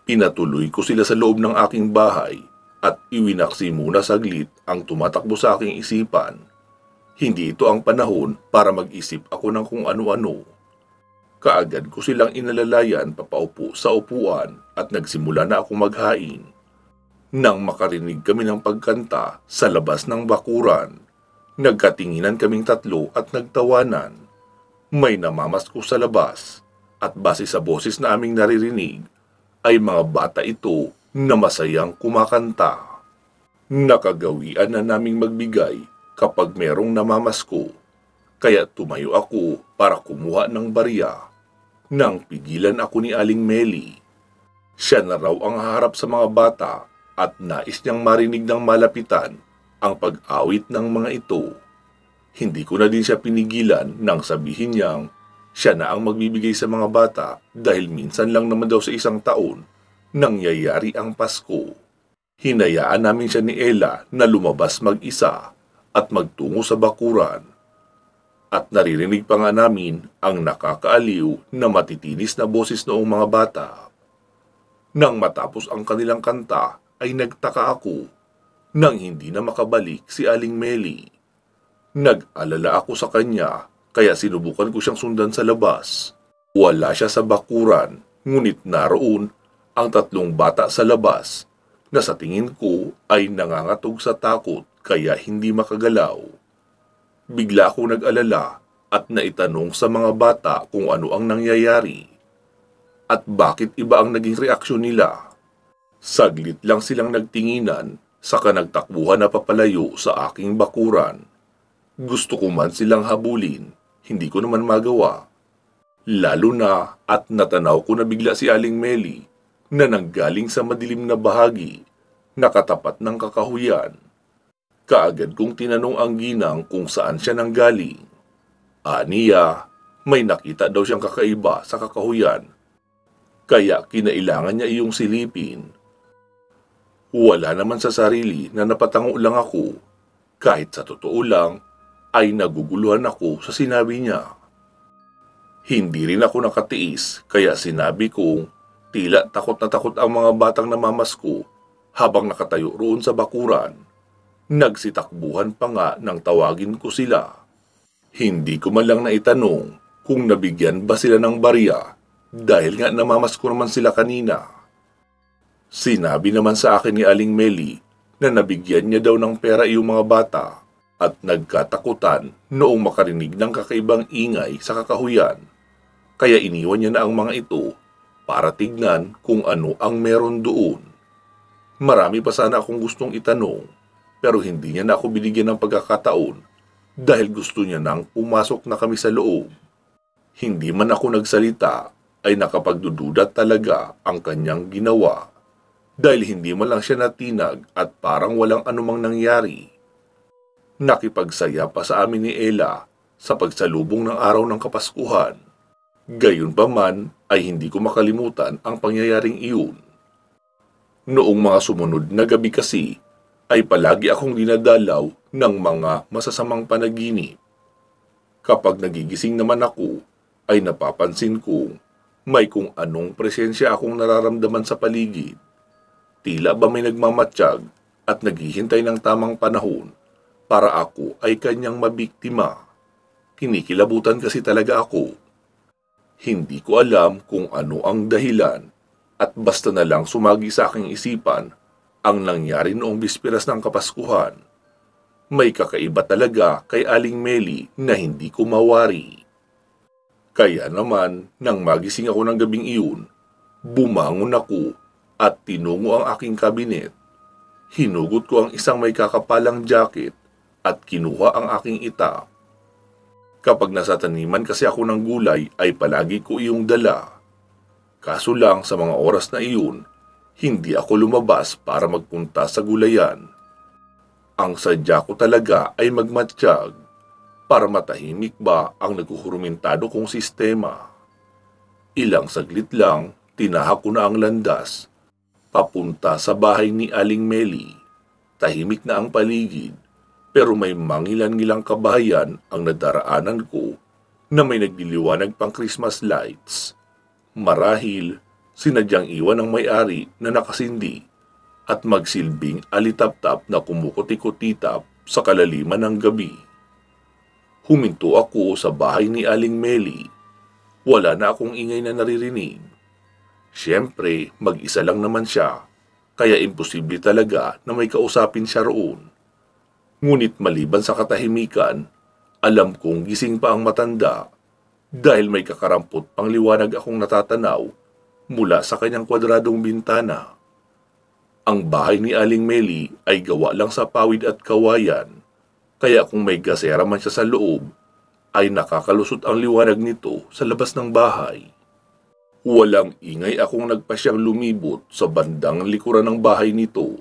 Pinatuloy ko sila sa loob ng aking bahay at iwinaksi muna saglit ang tumatakbo sa aking isipan. Hindi ito ang panahon para mag-isip ako ng kung ano-ano. Kaagad ko silang inalalayan papaupo sa upuan at nagsimula na ako maghain. Nang makarinig kami ng pagkanta sa labas ng bakuran, Nagkatinginan kaming tatlo at nagtawanan. May namamasko sa labas at base sa boses na aming naririnig ay mga bata ito na masayang kumakanta. Nakagawian na naming magbigay kapag merong namamasko. Kaya tumayo ako para kumuha ng barya. Nang pigilan ako ni Aling Meli. Siya na raw ang harap sa mga bata at nais niyang marinig ng malapitan ang pag-awit ng mga ito. Hindi ko na din siya pinigilan nang sabihin niyang siya na ang magbibigay sa mga bata dahil minsan lang naman daw sa isang taon nangyayari ang Pasko. Hinayaan namin siya ni Ella na lumabas mag-isa at magtungo sa bakuran. At naririnig pa nga namin ang nakakaaliw na matitinis na boses noong mga bata. Nang matapos ang kanilang kanta ay nagtaka ako nang hindi na makabalik si Aling Meli. Nag-alala ako sa kanya kaya sinubukan ko siyang sundan sa labas. Wala siya sa bakuran ngunit naroon ang tatlong bata sa labas na sa tingin ko ay nangangatog sa takot kaya hindi makagalaw. Bigla akong nag-alala at naitanong sa mga bata kung ano ang nangyayari at bakit iba ang naging reaksyon nila. Saglit lang silang nagtinginan Saka nagtakbuhan na papalayo sa aking bakuran. Gusto ko man silang habulin, hindi ko naman magawa. Lalo na at natanaw ko na bigla si Aling Meli na nanggaling sa madilim na bahagi, nakatapat ng kakahuyan. Kaagad kong tinanong ang ginang kung saan siya nanggaling. Aniya, may nakita daw siyang kakaiba sa kakahuyan. Kaya kinailangan niya iyong silipin wala naman sa sarili na napatango lang ako kahit sa totoo lang ay naguguluhan ako sa sinabi niya. Hindi rin ako nakatiis kaya sinabi kong tila takot na takot ang mga batang namamas ko habang nakatayo roon sa bakuran. Nagsitakbuhan pa nga nang tawagin ko sila. Hindi ko man lang naitanong kung nabigyan ba sila ng barya dahil nga namamas ko naman sila kanina. Sinabi naman sa akin ni Aling Meli na nabigyan niya daw ng pera yung mga bata at nagkatakutan noong makarinig ng kakaibang ingay sa kakahuyan. Kaya iniwan niya na ang mga ito para tignan kung ano ang meron doon. Marami pa sana akong gustong itanong pero hindi niya na ako binigyan ng pagkakataon dahil gusto niya nang umasok na kami sa loob. Hindi man ako nagsalita ay nakapagdududa talaga ang kanyang ginawa dahil hindi man lang siya natinag at parang walang anumang nangyari. Nakipagsaya pa sa amin ni Ella sa pagsalubong ng araw ng Kapaskuhan. Gayon pa man ay hindi ko makalimutan ang pangyayaring iyon. Noong mga sumunod na gabi kasi ay palagi akong dinadalaw ng mga masasamang panaginip. Kapag nagigising naman ako ay napapansin kong may kung anong presensya akong nararamdaman sa paligid Tila ba may nagmamatsyag at naghihintay ng tamang panahon para ako ay kanyang mabiktima. Kinikilabutan kasi talaga ako. Hindi ko alam kung ano ang dahilan at basta na lang sumagi sa aking isipan ang nangyari noong bisperas ng Kapaskuhan. May kakaiba talaga kay Aling Meli na hindi ko mawari. Kaya naman, nang magising ako ng gabing iyon, bumangon ako at tinungo ang aking kabinet. Hinugot ko ang isang may kakapalang jacket at kinuha ang aking ita. Kapag nasa taniman kasi ako ng gulay ay palagi ko iyong dala. Kaso lang sa mga oras na iyon, hindi ako lumabas para magpunta sa gulayan. Ang sadya ko talaga ay magmatsyag para matahimik ba ang naghuhurumintado kong sistema. Ilang saglit lang, tinahak ko na ang landas Papunta sa bahay ni Aling Meli, tahimik na ang paligid, pero may mangilan-ngilang kabahayan ang nadaraanan ko na may nagliliwanag pang Christmas lights. Marahil, sinadyang iwan ang may-ari na nakasindi at magsilbing alitap-tap na kumukutikutitap sa kalaliman ng gabi. Huminto ako sa bahay ni Aling Meli. Wala na akong ingay na naririnig Siyempre, mag-isa lang naman siya, kaya imposible talaga na may kausapin siya roon. Ngunit maliban sa katahimikan, alam kong gising pa ang matanda dahil may kakarampot pang liwanag akong natatanaw mula sa kanyang kwadradong bintana. Ang bahay ni Aling Meli ay gawa lang sa pawid at kawayan, kaya kung may gasera man siya sa loob, ay nakakalusot ang liwanag nito sa labas ng bahay. Walang ingay akong nagpasyang lumibot sa bandang likuran ng bahay nito.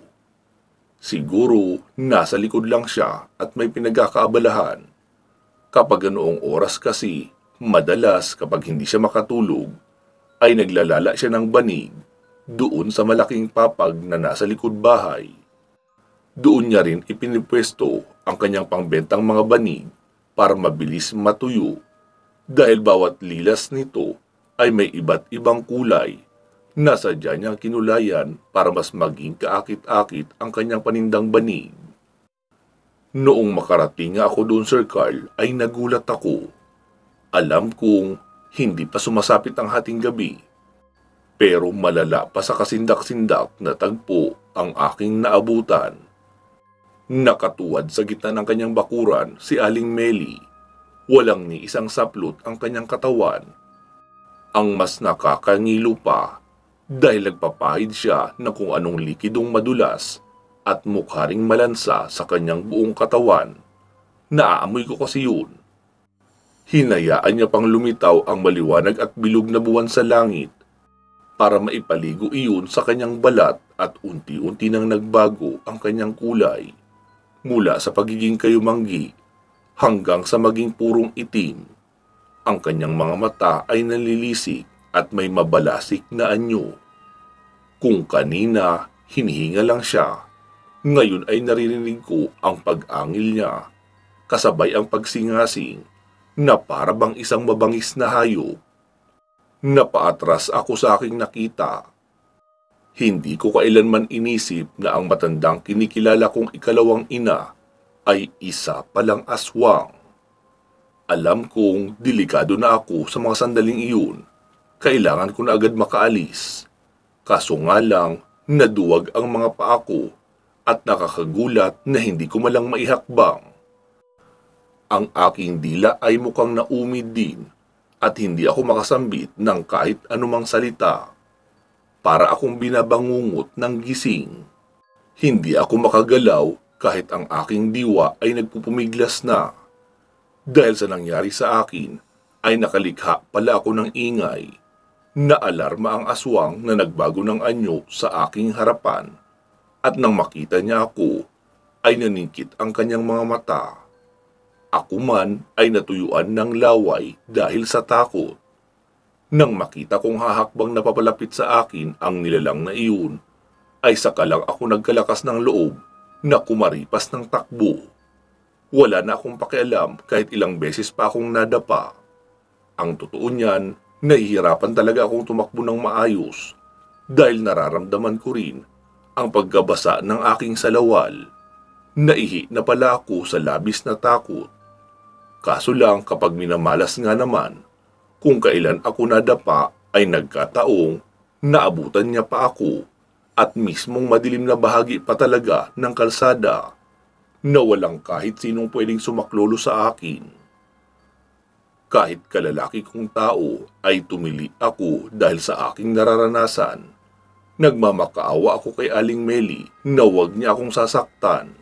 Siguro nasa likod lang siya at may pinagkakaabalahan. Kapag ganoong oras kasi, madalas kapag hindi siya makatulog, ay naglalala siya ng banig doon sa malaking papag na nasa likod bahay. Doon niya rin ipinipwesto ang kanyang pangbentang mga banig para mabilis matuyo dahil bawat lilas nito ay may iba't ibang kulay na sadya niya kinulayan para mas maging kaakit-akit ang kanyang panindang banig. Noong makarating nga ako doon Sir Carl ay nagulat ako. Alam kong hindi pa sumasapit ang hating gabi pero malala pa sa kasindak-sindak na tagpo ang aking naabutan. Nakatuwad sa gitna ng kanyang bakuran si Aling Meli. Walang ni isang saplot ang kanyang katawan ang mas nakakangilo pa dahil nagpapahid siya na kung anong likidong madulas at mukha malansa sa kanyang buong katawan. Naaamoy ko kasi yun. Hinayaan niya pang lumitaw ang maliwanag at bilog na buwan sa langit para maipaligo iyon sa kanyang balat at unti-unti nang nagbago ang kanyang kulay mula sa pagiging kayumanggi hanggang sa maging purong itim ang kanyang mga mata ay nalilisik at may mabalasik na anyo. Kung kanina hinihinga lang siya, ngayon ay naririnig ko ang pag-angil niya, kasabay ang pagsingasing na para bang isang mabangis na hayop. Napaatras ako sa aking nakita. Hindi ko kailanman inisip na ang matandang kinikilala kong ikalawang ina ay isa palang aswang. Alam kong delikado na ako sa mga sandaling iyon. Kailangan ko na agad makaalis. Kaso nga lang, naduwag ang mga paa ko at nakakagulat na hindi ko malang maihakbang. Ang aking dila ay mukhang naumid din at hindi ako makasambit ng kahit anumang salita. Para akong binabangungot ng gising. Hindi ako makagalaw kahit ang aking diwa ay nagpupumiglas na. Dahil sa nangyari sa akin, ay nakalikha pala ako ng ingay. Naalarma ang aswang na nagbago ng anyo sa aking harapan at nang makita niya ako, ay naningkit ang kanyang mga mata. Ako man ay natuyuan ng laway dahil sa takot. Nang makita kong hahakbang napapalapit sa akin ang nilalang na iyon, ay sakalang ako nagkalakas ng loob na kumaripas ng takbo. Wala na akong pakialam kahit ilang beses pa akong nadapa. Ang totoo niyan, nahihirapan talaga akong tumakbo ng maayos dahil nararamdaman ko rin ang pagkabasa ng aking salawal. Naihi na pala ako sa labis na takot. Kaso lang kapag minamalas nga naman, kung kailan ako nadapa ay nagkataong naabutan niya pa ako at mismong madilim na bahagi pa talaga ng kalsada na walang kahit sinong pwedeng sumaklolo sa akin. Kahit kalalaki kong tao ay tumili ako dahil sa aking nararanasan. Nagmamakaawa ako kay Aling Meli na huwag niya akong sasaktan.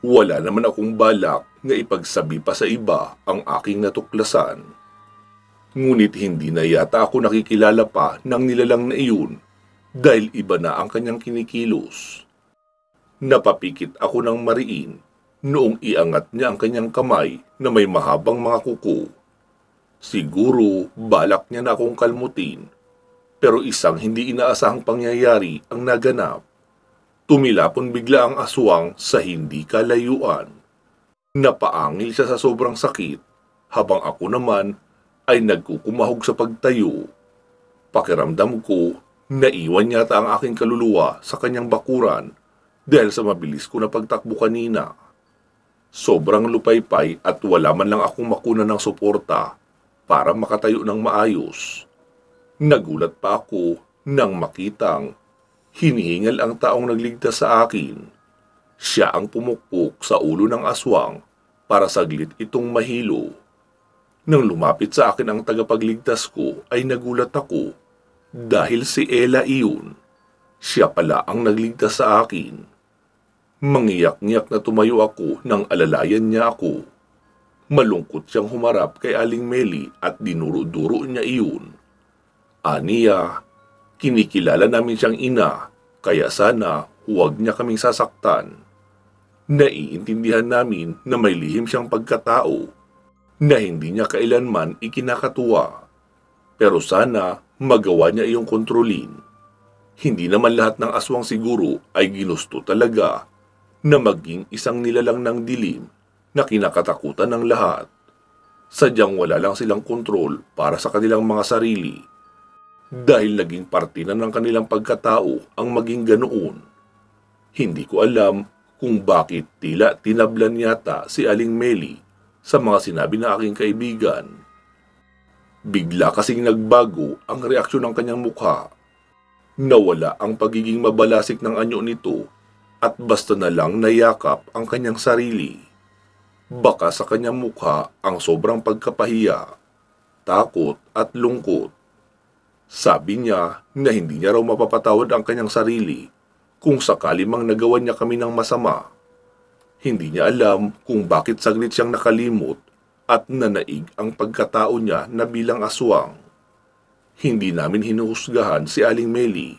Wala naman akong balak na ipagsabi pa sa iba ang aking natuklasan. Ngunit hindi na yata ako nakikilala pa ng nilalang na iyon dahil iba na ang kanyang kinikilos. Napapikit ako ng mariin noong iangat niya ang kanyang kamay na may mahabang mga kuko. Siguro balak niya na akong kalmutin. Pero isang hindi inaasahang pangyayari ang naganap. Tumilapon bigla ang aswang sa hindi kalayuan. Napaangil siya sa sobrang sakit habang ako naman ay nagkukumahog sa pagtayo. Pakiramdam ko, naiwan yata ang aking kaluluwa sa kanyang bakuran dahil sa mabilis ko na pagtakbo kanina, sobrang lupaypay at wala man lang akong makuna ng suporta para makatayo ng maayos. Nagulat pa ako nang makitang hinihingal ang taong nagligtas sa akin. Siya ang pumukpok sa ulo ng aswang para saglit itong mahilo. Nang lumapit sa akin ang tagapagligtas ko ay nagulat ako dahil si Ella iyon. Siya pala ang nagligtas sa akin. Mangiyak-ngiyak na tumayo ako nang alalayan niya ako. Malungkot siyang humarap kay Aling Meli at dinuro-duro niya iyon. Aniya, kinikilala namin siyang ina, kaya sana huwag niya kaming sasaktan. Naiintindihan namin na may lihim siyang pagkatao na hindi niya kailanman ikinakatuwa. Pero sana magawa niya iyong kontrolin. Hindi naman lahat ng aswang siguro ay ginusto talaga na maging isang nilalang ng dilim na kinakatakutan ng lahat. Sadyang wala lang silang kontrol para sa kanilang mga sarili dahil naging parte na ng kanilang pagkatao ang maging ganoon. Hindi ko alam kung bakit tila tinablan yata si Aling Meli sa mga sinabi ng aking kaibigan. Bigla kasing nagbago ang reaksyon ng kanyang mukha. Nawala ang pagiging mabalasik ng anyo nito at basta na lang nayakap ang kanyang sarili. Baka sa kanyang mukha ang sobrang pagkapahiya, takot at lungkot. Sabi niya na hindi niya raw mapapatawad ang kanyang sarili kung sakali mang nagawa niya kami ng masama. Hindi niya alam kung bakit saglit siyang nakalimot at nanaig ang pagkatao niya na bilang aswang. Hindi namin hinuhusgahan si Aling Meli.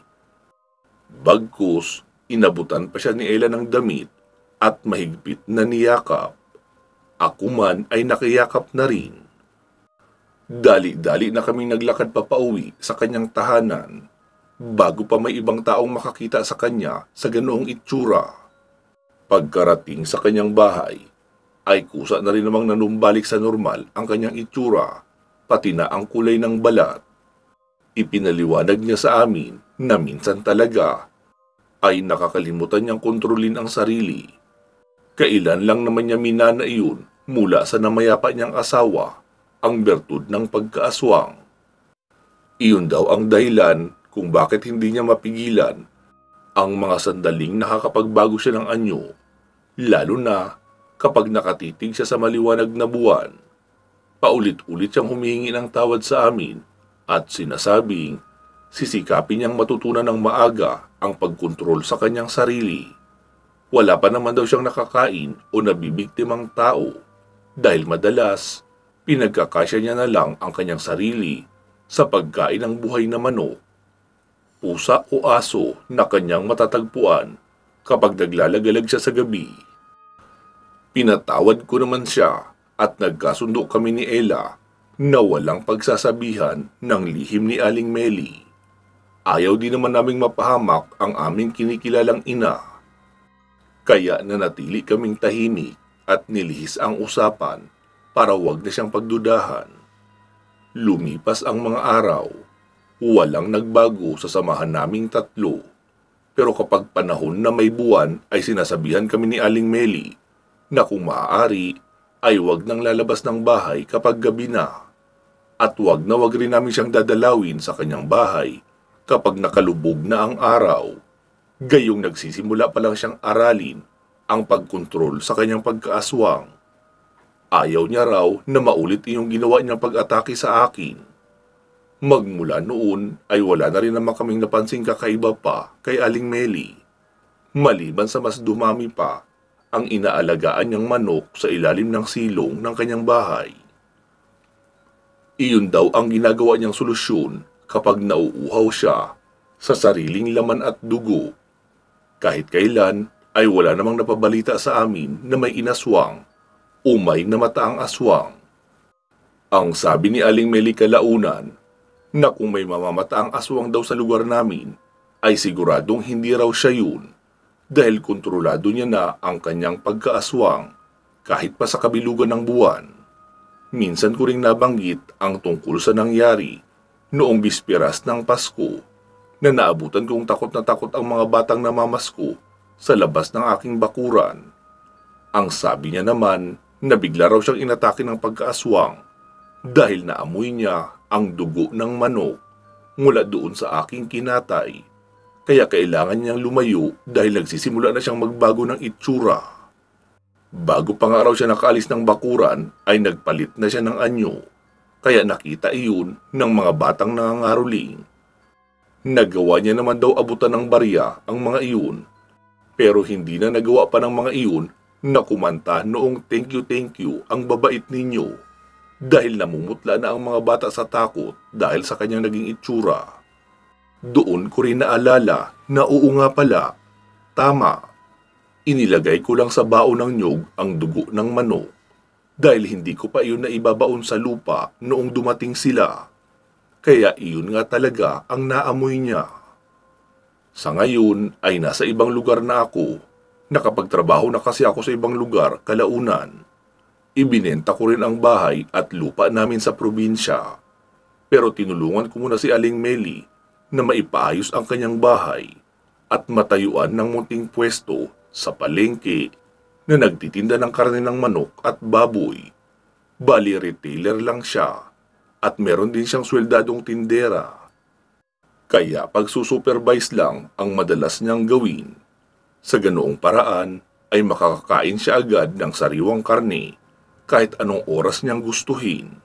Bagkus, Inabutan pa siya ni Ella ng damit at mahigpit na niyakap. Ako man ay nakiyakap na rin. Dali-dali na kaming naglakad papauwi sa kanyang tahanan bago pa may ibang taong makakita sa kanya sa ganoong itsura. Pagkarating sa kanyang bahay, ay kusa na rin namang nanumbalik sa normal ang kanyang itsura, pati na ang kulay ng balat. Ipinaliwanag niya sa amin na minsan talaga ay nakakalimutan niyang kontrolin ang sarili. Kailan lang naman niya minana iyon mula sa namayapa niyang asawa ang bertud ng pagkaaswang. Iyon daw ang dahilan kung bakit hindi niya mapigilan ang mga sandaling nakakapagbago siya ng anyo, lalo na kapag nakatitig siya sa maliwanag na buwan. Paulit-ulit siyang humihingi ng tawad sa amin at sinasabing sisikapin niyang matutunan ng maaga ang pagkontrol sa kanyang sarili. Wala pa naman daw siyang nakakain o nabibiktimang tao dahil madalas pinagkakasya niya na lang ang kanyang sarili sa pagkain ng buhay na manok, pusa o aso na kanyang matatagpuan kapag naglalagalag siya sa gabi. Pinatawad ko naman siya at nagkasundo kami ni Ella na walang pagsasabihan ng lihim ni Aling Meli. Ayaw din naman naming mapahamak ang aming kinikilalang ina. Kaya nanatili kaming tahimik at nilihis ang usapan para wag na siyang pagdudahan. Lumipas ang mga araw. Walang nagbago sa samahan naming tatlo. Pero kapag panahon na may buwan ay sinasabihan kami ni Aling Meli na kung maaari ay wag nang lalabas ng bahay kapag gabi na at wag na wag rin namin siyang dadalawin sa kanyang bahay kapag nakalubog na ang araw, gayong nagsisimula pa lang siyang aralin ang pagkontrol sa kanyang pagkaaswang. Ayaw niya raw na maulit iyong ginawa niyang pag-atake sa akin. Magmula noon ay wala na rin naman kaming napansing kakaiba pa kay Aling Meli. Maliban sa mas dumami pa ang inaalagaan niyang manok sa ilalim ng silong ng kanyang bahay. Iyon daw ang ginagawa niyang solusyon kapag nauuhaw siya sa sariling laman at dugo. Kahit kailan ay wala namang napabalita sa amin na may inaswang o may namataang aswang. Ang sabi ni Aling Meli Kalaunan na kung may mamamataang aswang daw sa lugar namin ay siguradong hindi raw siya yun dahil kontrolado niya na ang kanyang pagkaaswang kahit pa sa kabilugan ng buwan. Minsan ko ring nabanggit ang tungkol sa nangyari noong bisperas ng Pasko na naabutan kong takot na takot ang mga batang namamasko sa labas ng aking bakuran. Ang sabi niya naman na bigla raw siyang inatake ng pagkaaswang dahil naamoy niya ang dugo ng manok mula doon sa aking kinatay. Kaya kailangan niyang lumayo dahil nagsisimula na siyang magbago ng itsura. Bago pa nga raw siya nakaalis ng bakuran ay nagpalit na siya ng anyo kaya nakita iyon ng mga batang nangangaruling. Nagawa niya naman daw abutan ng barya ang mga iyon, pero hindi na nagawa pa ng mga iyon na kumanta noong thank you thank you ang babait ninyo dahil namumutla na ang mga bata sa takot dahil sa kanyang naging itsura. Doon ko rin naalala na oo nga pala, tama, inilagay ko lang sa baon ng nyog ang dugo ng manok dahil hindi ko pa iyon na ibabaon sa lupa noong dumating sila. Kaya iyon nga talaga ang naamoy niya. Sa ngayon ay nasa ibang lugar na ako. Nakapagtrabaho na kasi ako sa ibang lugar kalaunan. Ibinenta ko rin ang bahay at lupa namin sa probinsya. Pero tinulungan ko muna si Aling Meli na maipaayos ang kanyang bahay at matayuan ng munting pwesto sa palengke na nagtitinda ng karne ng manok at baboy. Bali retailer lang siya at meron din siyang sweldadong tindera. Kaya pagsusupervise lang ang madalas niyang gawin. Sa ganoong paraan ay makakakain siya agad ng sariwang karne kahit anong oras niyang gustuhin.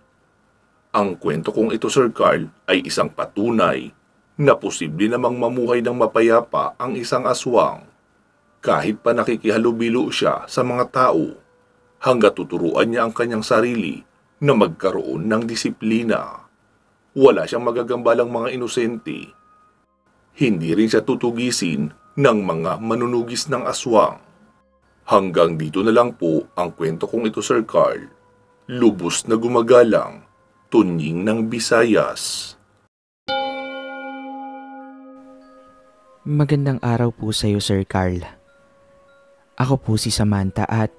Ang kwento kong ito Sir Carl ay isang patunay na posible namang mamuhay ng mapayapa ang isang aswang kahit pa nakikihalubilo siya sa mga tao hanggat tuturuan niya ang kanyang sarili na magkaroon ng disiplina. Wala siyang magagambalang mga inosente. Hindi rin siya tutugisin ng mga manunugis ng aswang. Hanggang dito na lang po ang kwento kong ito Sir Carl. Lubos na gumagalang, tunying ng Bisayas. Magandang araw po sa iyo Sir Carl. Ako po si Samantha at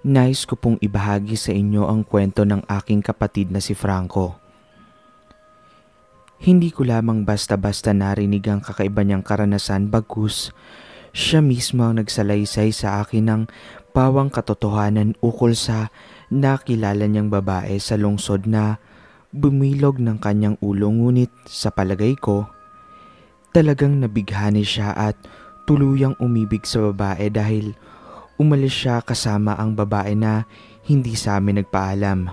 nais ko pong ibahagi sa inyo ang kwento ng aking kapatid na si Franco. Hindi ko lamang basta-basta narinig ang kakaiba niyang karanasan bagus siya mismo ang nagsalaysay sa akin ng pawang katotohanan ukol sa nakilala niyang babae sa lungsod na bumilog ng kanyang ulo ngunit sa palagay ko talagang nabighani siya at tuluyang umibig sa babae dahil Umalis siya kasama ang babae na hindi sa amin nagpaalam.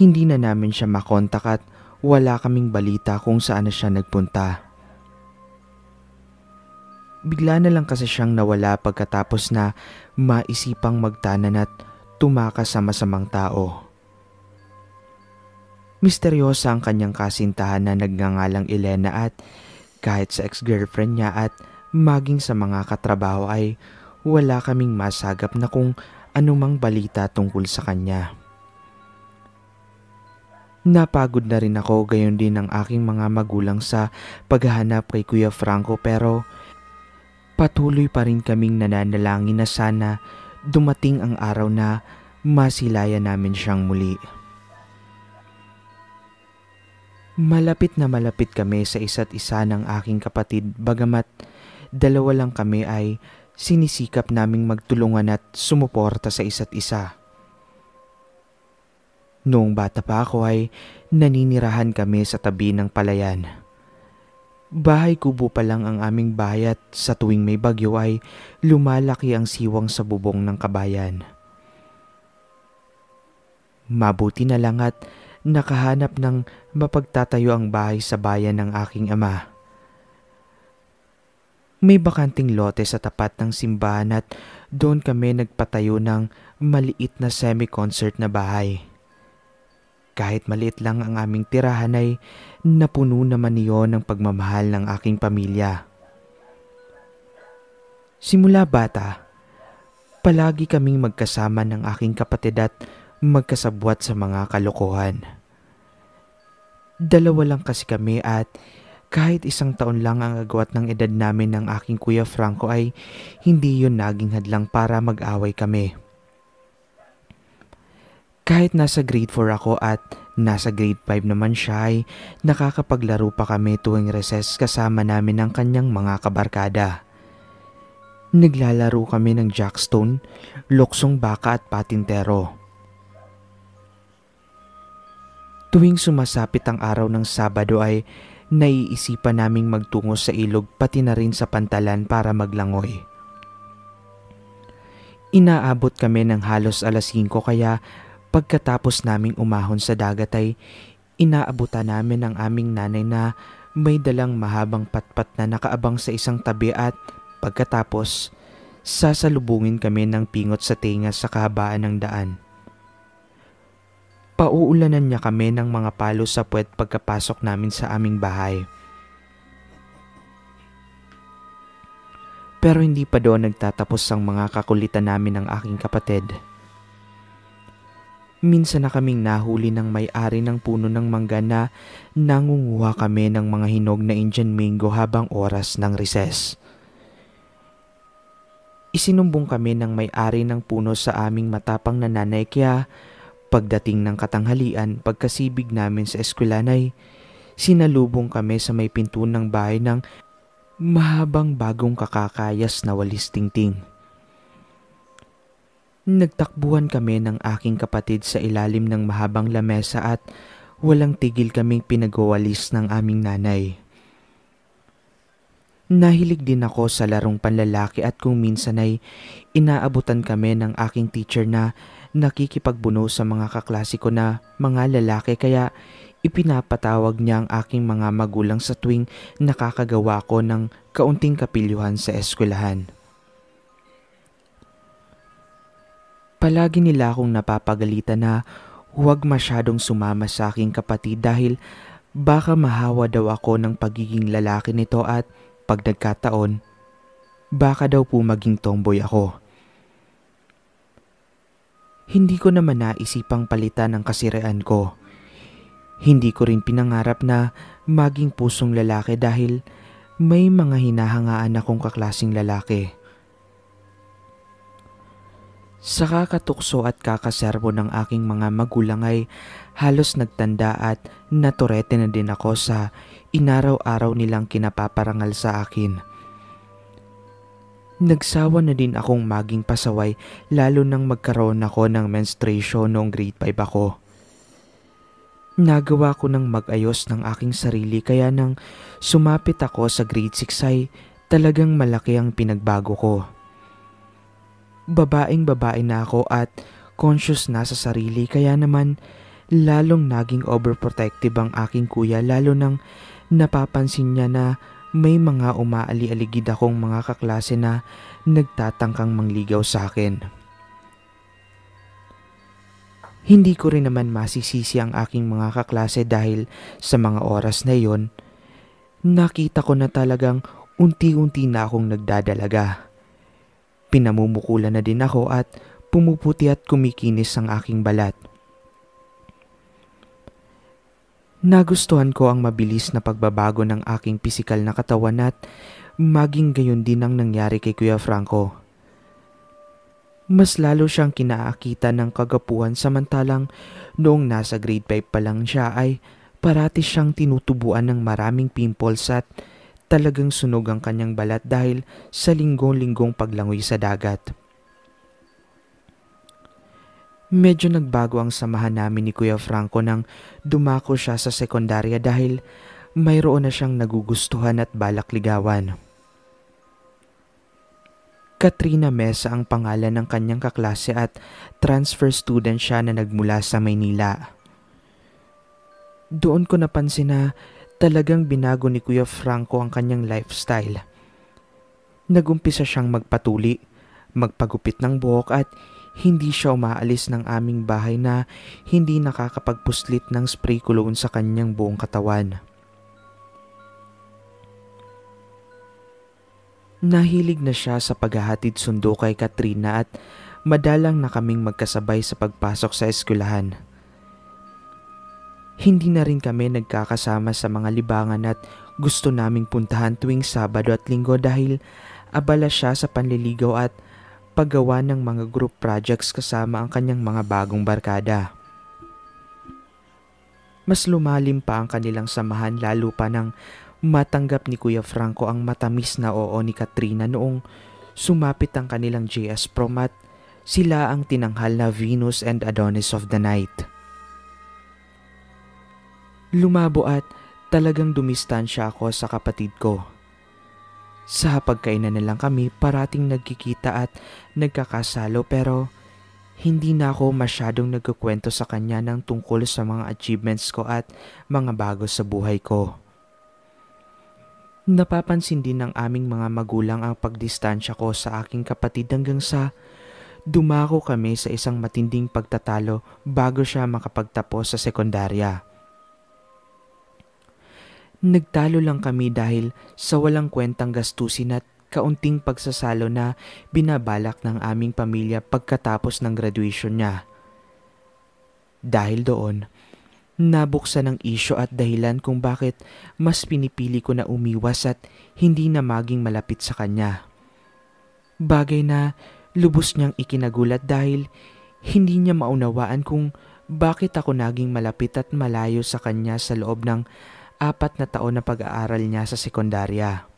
Hindi na namin siya makontak at wala kaming balita kung saan na siya nagpunta. Bigla na lang kasi siyang nawala pagkatapos na maisipang magtanan at tumakas sa masamang tao. Misteryosa ang kanyang kasintahan na nagngangalang Elena at kahit sa ex-girlfriend niya at maging sa mga katrabaho ay wala kaming masagap na kung anumang balita tungkol sa kanya. Napagod na rin ako gayon din ang aking mga magulang sa paghahanap kay Kuya Franco pero patuloy pa rin kaming nananalangin na sana dumating ang araw na masilaya namin siyang muli. Malapit na malapit kami sa isa't isa ng aking kapatid bagamat dalawa lang kami ay sinisikap naming magtulungan at sumuporta sa isa't isa. Noong bata pa ako ay naninirahan kami sa tabi ng palayan. Bahay kubo pa lang ang aming bahay at sa tuwing may bagyo ay lumalaki ang siwang sa bubong ng kabayan. Mabuti na lang at nakahanap ng mapagtatayo ang bahay sa bayan ng aking ama may bakanting lote sa tapat ng simbahan at doon kami nagpatayo ng maliit na semi-concert na bahay. Kahit maliit lang ang aming tirahan ay napuno naman niyo ng pagmamahal ng aking pamilya. Simula bata, palagi kaming magkasama ng aking kapatid at magkasabwat sa mga kalokohan. Dalawa lang kasi kami at kahit isang taon lang ang agwat ng edad namin ng aking Kuya Franco ay hindi yun naging hadlang para mag-away kami. Kahit nasa grade 4 ako at nasa grade 5 naman siya ay nakakapaglaro pa kami tuwing recess kasama namin ng kanyang mga kabarkada. Naglalaro kami ng jackstone, loksong baka at patintero. Tuwing sumasapit ang araw ng Sabado ay naiisipan naming magtungo sa ilog pati na rin sa pantalan para maglangoy. Inaabot kami ng halos alas 5 kaya pagkatapos naming umahon sa dagat ay inaabutan namin ang aming nanay na may dalang mahabang patpat na nakaabang sa isang tabi at pagkatapos sasalubungin kami ng pingot sa tenga sa kahabaan ng daan. Pauulanan niya kami ng mga palo sa puwet pagkapasok namin sa aming bahay. Pero hindi pa doon nagtatapos ang mga kakulitan namin ng aking kapatid. Minsan na kaming nahuli ng may-ari ng puno ng mangga na nangunguha kami ng mga hinog na Indian mango habang oras ng recess. Isinumbong kami ng may-ari ng puno sa aming matapang na nanay kaya Pagdating ng katanghalian, pagkasibig namin sa eskwelanay, sinalubong kami sa may pinto ng bahay ng mahabang bagong kakakayas na walis tingting. Nagtakbuhan kami ng aking kapatid sa ilalim ng mahabang lamesa at walang tigil kaming pinagawalis ng aming nanay. Nahilig din ako sa larong panlalaki at kung minsan ay inaabutan kami ng aking teacher na nakikipagbuno sa mga kaklase ko na mga lalaki kaya ipinapatawag niya ang aking mga magulang sa tuwing nakakagawa ko ng kaunting kapilyuhan sa eskwelahan. Palagi nila akong napapagalitan na huwag masyadong sumama sa aking kapatid dahil baka mahawa daw ako ng pagiging lalaki nito at pag nagkataon, baka daw po maging tomboy ako. Hindi ko naman naisipang palitan ang kasiraan ko. Hindi ko rin pinangarap na maging pusong lalaki dahil may mga hinahangaan akong kaklasing lalaki. Sa kakatukso at kakaserbo ng aking mga magulang ay halos nagtanda at naturete na din ako sa inaraw-araw nilang kinapaparangal sa akin. Nagsawa na din akong maging pasaway lalo nang magkaroon ako ng menstruation noong grade 5 ako. Nagawa ko ng magayos ng aking sarili kaya nang sumapit ako sa grade 6 ay talagang malaki ang pinagbago ko. Babaeng babae na ako at conscious na sa sarili kaya naman lalong naging overprotective ang aking kuya lalo nang napapansin niya na may mga umaali-aligid akong mga kaklase na nagtatangkang mangligaw sa akin. Hindi ko rin naman masisisi ang aking mga kaklase dahil sa mga oras na yon, nakita ko na talagang unti-unti na akong nagdadalaga. Pinamumukulan na din ako at pumuputi at kumikinis ang aking balat. Nagustuhan ko ang mabilis na pagbabago ng aking pisikal na katawan at maging gayon din ang nangyari kay Kuya Franco. Mas lalo siyang kinaakita ng kagapuhan samantalang noong nasa grade 5 pa lang siya ay parati siyang tinutubuan ng maraming pimples at talagang sunog ang kanyang balat dahil sa linggong-linggong paglangoy sa dagat. Medyo nagbago ang samahan namin ni Kuya Franco nang dumako siya sa sekundarya dahil mayroon na siyang nagugustuhan at balak ligawan. Katrina Mesa ang pangalan ng kanyang kaklase at transfer student siya na nagmula sa Maynila. Doon ko napansin na talagang binago ni Kuya Franco ang kanyang lifestyle. Nagumpisa siyang magpatuli, magpagupit ng buhok at hindi siya umaalis ng aming bahay na hindi nakakapagpuslit ng spray cologne sa kanyang buong katawan. Nahilig na siya sa paghahatid sundo kay Katrina at madalang na kaming magkasabay sa pagpasok sa eskwelahan. Hindi na rin kami nagkakasama sa mga libangan at gusto naming puntahan tuwing Sabado at Linggo dahil abala siya sa panliligaw at paggawa ng mga group projects kasama ang kanyang mga bagong barkada. Mas lumalim pa ang kanilang samahan lalo pa nang matanggap ni Kuya Franco ang matamis na oo ni Katrina noong sumapit ang kanilang JS Promat, sila ang tinanghal na Venus and Adonis of the Night. Lumabo at talagang dumistansya ako sa kapatid ko. Sa pagkainan na lang kami parating nagkikita at nagkakasalo pero hindi na ako masyadong nagkukwento sa kanya ng tungkol sa mga achievements ko at mga bago sa buhay ko. Napapansin din ng aming mga magulang ang pagdistansya ko sa aking kapatid hanggang sa dumako kami sa isang matinding pagtatalo bago siya makapagtapos sa sekundarya. Nagtalo lang kami dahil sa walang kwentang gastusin at kaunting pagsasalo na binabalak ng aming pamilya pagkatapos ng graduation niya. Dahil doon, nabuksan ang isyo at dahilan kung bakit mas pinipili ko na umiwas at hindi na maging malapit sa kanya. Bagay na lubos niyang ikinagulat dahil hindi niya maunawaan kung bakit ako naging malapit at malayo sa kanya sa loob ng apat na taon na pag-aaral niya sa sekundarya.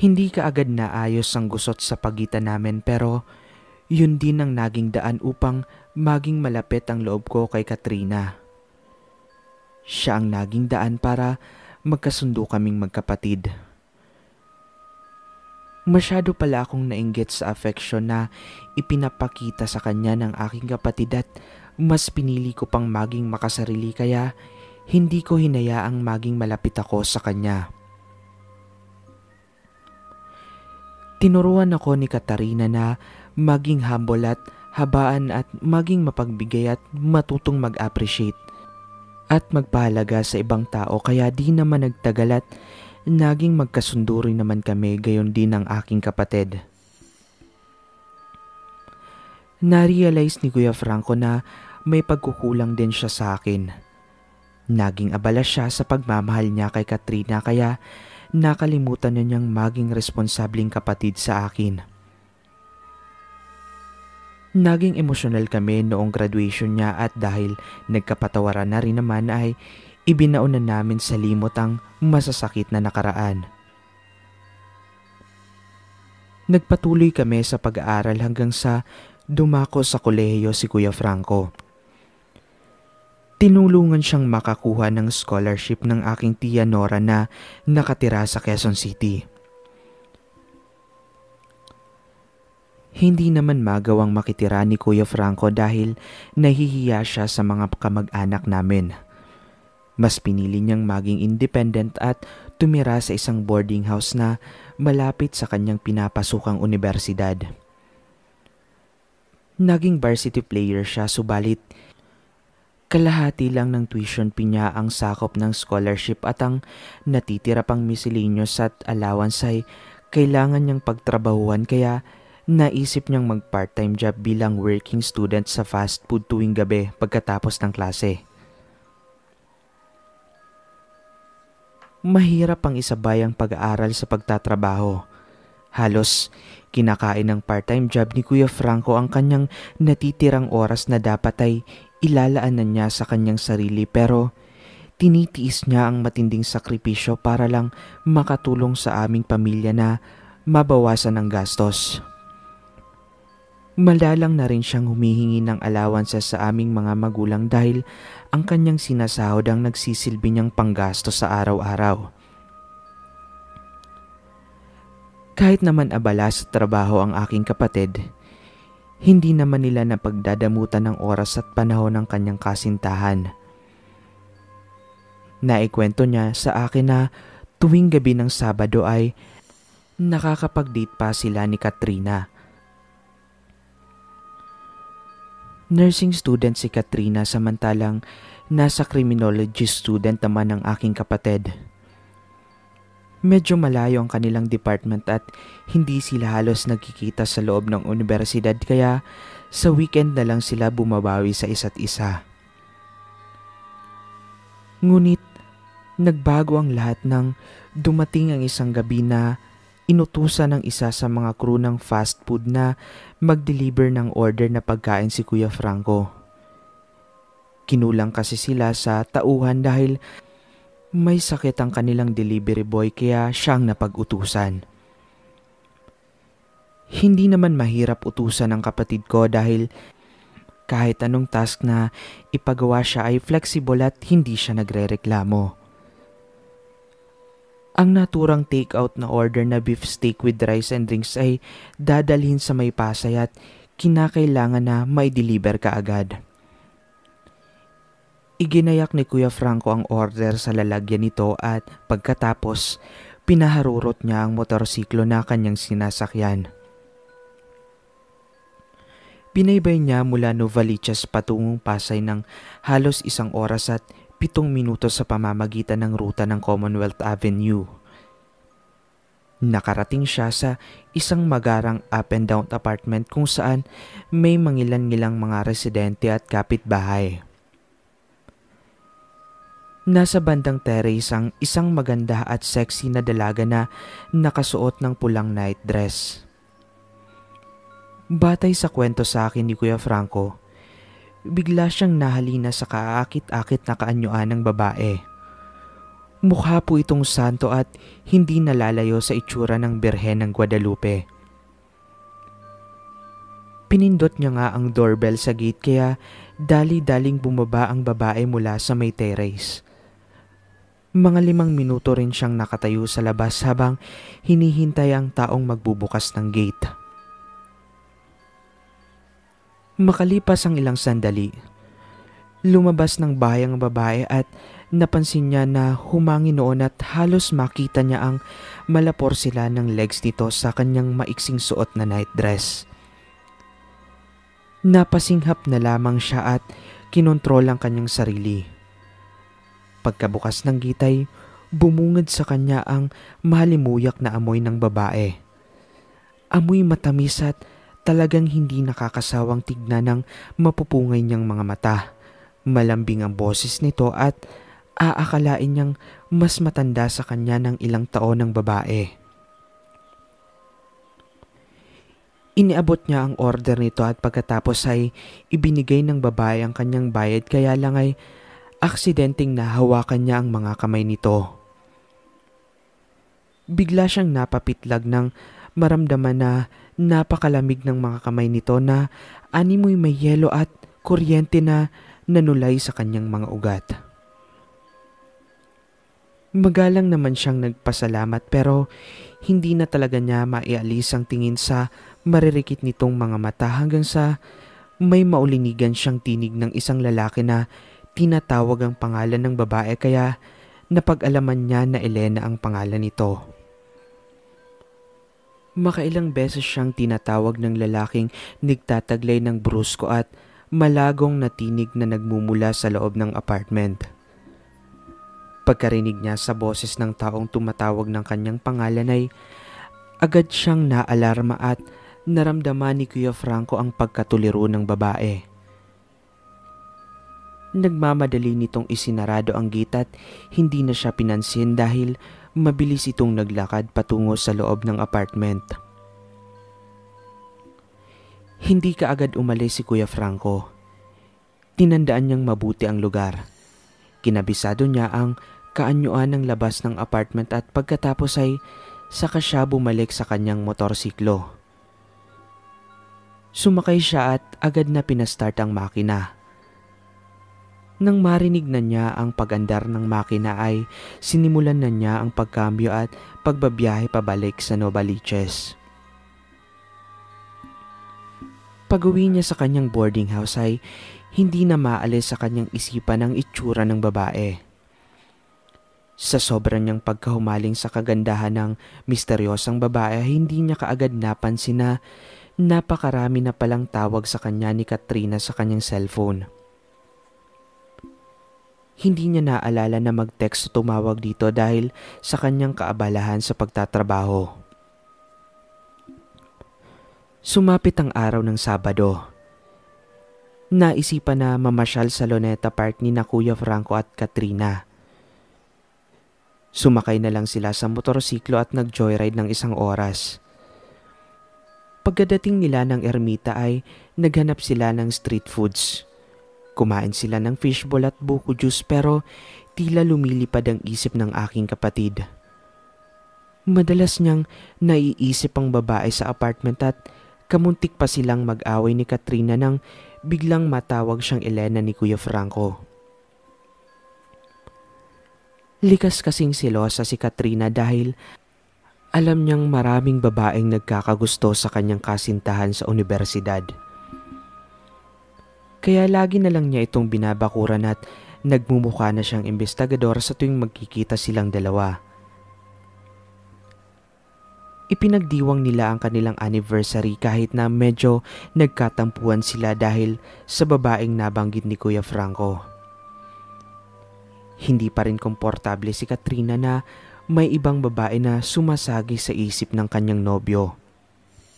Hindi kaagad na ayos ang gusot sa pagitan namin pero yun din ang naging daan upang maging malapit ang loob ko kay Katrina. Siya ang naging daan para magkasundo kaming magkapatid. Masyado pala akong nainggit sa affection na ipinapakita sa kanya ng aking kapatid at mas pinili ko pang maging makasarili kaya hindi ko hinayaang maging malapit ako sa kanya. Tinuruan ako ni Katarina na maging humble at habaan at maging mapagbigay at matutong mag-appreciate at magpahalaga sa ibang tao kaya di naman nagtagal at naging magkasundo rin naman kami gayon din ang aking kapatid. Narealize ni Kuya Franco na may pagkukulang din siya sa akin. Naging abala siya sa pagmamahal niya kay Katrina kaya nakalimutan niya niyang maging responsabling kapatid sa akin. Naging emosyonal kami noong graduation niya at dahil nagkapatawaran na rin naman ay ibinaon na namin sa limot ang masasakit na nakaraan. Nagpatuloy kami sa pag-aaral hanggang sa dumako sa kolehiyo si Kuya Franco tinulungan siyang makakuha ng scholarship ng aking tiya Nora na nakatira sa Quezon City. Hindi naman magawang makitira ni Kuya Franco dahil nahihiya siya sa mga kamag-anak namin. Mas pinili niyang maging independent at tumira sa isang boarding house na malapit sa kanyang pinapasukang universidad. Naging varsity player siya subalit Kalahati lang ng tuition pinya ang sakop ng scholarship at ang natitira pang miscellaneous at allowance ay kailangan niyang pagtrabahuan kaya naisip niyang mag part-time job bilang working student sa fast food tuwing gabi pagkatapos ng klase. Mahirap ang isabay ang pag-aaral sa pagtatrabaho. Halos kinakain ng part-time job ni Kuya Franco ang kanyang natitirang oras na dapat ay ilalaanan niya sa kanyang sarili pero tinitiis niya ang matinding sakripisyo para lang makatulong sa aming pamilya na mabawasan ang gastos. Malalang na rin siyang humihingi ng allowances sa aming mga magulang dahil ang kanyang sinasahod ang nagsisilbi niyang panggasto sa araw-araw. Kahit naman abala sa trabaho ang aking kapatid, hindi naman nila napagdadamutan ng oras at panahon ng kanyang kasintahan. Naikwento niya sa akin na tuwing gabi ng Sabado ay nakakapag-date pa sila ni Katrina. Nursing student si Katrina samantalang nasa criminology student naman ang aking kapatid. Medyo malayo ang kanilang department at hindi sila halos nagkikita sa loob ng universidad kaya sa weekend na lang sila bumabawi sa isa't isa. Ngunit nagbago ang lahat nang dumating ang isang gabi na inutusan ng isa sa mga crew ng fast food na mag-deliver ng order na pagkain si Kuya Franco. Kinulang kasi sila sa tauhan dahil may sakit ang kanilang delivery boy kaya siyang napag-utusan. Hindi naman mahirap utusan ang kapatid ko dahil kahit anong task na ipagawa siya ay flexible at hindi siya nagrereklamo. Ang naturang take-out na order na beef steak with rice and drinks ay dadalhin sa may pasay at kinakailangan na may deliver ka agad. Iginayak ni Kuya Franco ang order sa lalagyan nito at pagkatapos, pinaharurot niya ang motorsiklo na kanyang sinasakyan. Binaybay niya mula Novaliches patungong Pasay ng halos isang oras at pitong minuto sa pamamagitan ng ruta ng Commonwealth Avenue. Nakarating siya sa isang magarang up and down apartment kung saan may mangilan-ngilang mga residente at kapitbahay. Nasa bandang terrace ang isang maganda at sexy na dalaga na nakasuot ng pulang night dress. Batay sa kwento sa akin ni Kuya Franco, bigla siyang nahalina sa kaakit-akit na kaanyuan ng babae. Mukha po itong santo at hindi nalalayo sa itsura ng Birhen ng Guadalupe. Pinindot niya nga ang doorbell sa gate kaya dali-daling bumaba ang babae mula sa may terrace. Mga limang minuto rin siyang nakatayo sa labas habang hinihintay ang taong magbubukas ng gate. Makalipas ang ilang sandali, lumabas ng bahay ang babae at napansin niya na humangin noon at halos makita niya ang malapor sila ng legs nito sa kanyang maiksing suot na night dress. Napasinghap na lamang siya at kinontrol ang kanyang sarili. Pagkabukas ng gitay, bumungad sa kanya ang malimuyak na amoy ng babae. Amoy matamis at talagang hindi nakakasawang tignan ng mapupungay niyang mga mata. Malambing ang boses nito at aakalain niyang mas matanda sa kanya ng ilang taon ng babae. Iniabot niya ang order nito at pagkatapos ay ibinigay ng babae ang kanyang bayad kaya lang ay aksidenteng nahawakan niya ang mga kamay nito. Bigla siyang napapitlag ng maramdaman na napakalamig ng mga kamay nito na animoy may yelo at kuryente na nanulay sa kanyang mga ugat. Magalang naman siyang nagpasalamat pero hindi na talaga niya maialis ang tingin sa maririkit nitong mga mata hanggang sa may maulinigan siyang tinig ng isang lalaki na tinatawag ang pangalan ng babae kaya napag-alaman niya na Elena ang pangalan nito. Makailang beses siyang tinatawag ng lalaking nagtataglay ng brusko at malagong natinig na nagmumula sa loob ng apartment. Pagkarinig niya sa boses ng taong tumatawag ng kanyang pangalan ay agad siyang naalarma at naramdaman ni Kuya Franco ang pagkatuliro ng babae. Nagmamadali nitong isinarado ang gate at hindi na siya pinansin dahil mabilis itong naglakad patungo sa loob ng apartment. Hindi ka agad umalis si Kuya Franco. Tinandaan niyang mabuti ang lugar. Kinabisado niya ang kaanyuan ng labas ng apartment at pagkatapos ay saka siya bumalik sa kanyang motorsiklo. Sumakay siya at agad na pinastart ang makina. Nang marinig na niya ang pagandar ng makina ay sinimulan na niya ang pagkambyo at pagbabiyahe pabalik sa Novaliches. Pag-uwi niya sa kanyang boarding house ay hindi na maalis sa kanyang isipan ang itsura ng babae. Sa sobrang niyang pagkahumaling sa kagandahan ng misteryosang babae, hindi niya kaagad napansin na napakarami na palang tawag sa kanya ni Katrina sa kanyang cellphone. Hindi niya naalala na mag-text o tumawag dito dahil sa kanyang kaabalahan sa pagtatrabaho. Sumapit ang araw ng Sabado. Naisipan na mamasyal sa Loneta Park ni na Kuya Franco at Katrina. Sumakay na lang sila sa motorsiklo at nag-joyride ng isang oras. Pagkadating nila ng ermita ay naghanap sila ng street foods. Kumain sila ng fishball at buko juice pero tila lumilipad ang isip ng aking kapatid. Madalas niyang naiisip ang babae sa apartment at kamuntik pa silang mag-away ni Katrina nang biglang matawag siyang Elena ni Kuya Franco. Likas kasing silosa si Katrina dahil alam niyang maraming babaeng nagkakagusto sa kanyang kasintahan sa universidad. Kaya lagi na lang niya itong binabakuran at nagmumukha na siyang imbestigador sa tuwing magkikita silang dalawa. Ipinagdiwang nila ang kanilang anniversary kahit na medyo nagkatampuan sila dahil sa babaeng nabanggit ni Kuya Franco. Hindi pa rin komportable si Katrina na may ibang babae na sumasagi sa isip ng kanyang nobyo.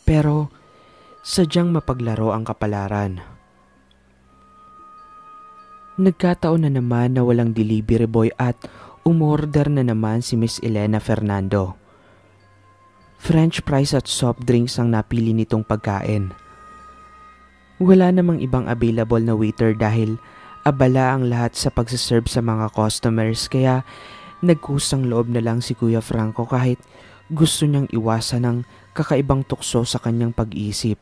Pero sadyang mapaglaro ang kapalaran. Nagkataon na naman na walang delivery boy at umorder na naman si Miss Elena Fernando. French fries at soft drinks ang napili nitong pagkain. Wala namang ibang available na waiter dahil abala ang lahat sa pagsaserve sa mga customers kaya nagkusang loob na lang si Kuya Franco kahit gusto niyang iwasan ng kakaibang tukso sa kanyang pag-iisip.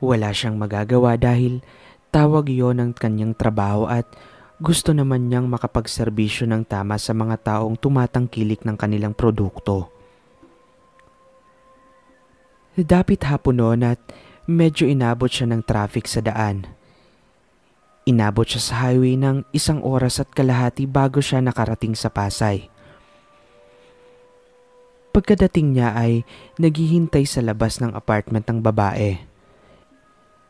Wala siyang magagawa dahil Tawag yon ng kanyang trabaho at gusto naman niyang makapagserbisyo ng tama sa mga taong tumatangkilik ng kanilang produkto. Dapit hapon noon at medyo inabot siya ng traffic sa daan. Inabot siya sa highway ng isang oras at kalahati bago siya nakarating sa Pasay. Pagkadating niya ay naghihintay sa labas ng apartment ng babae.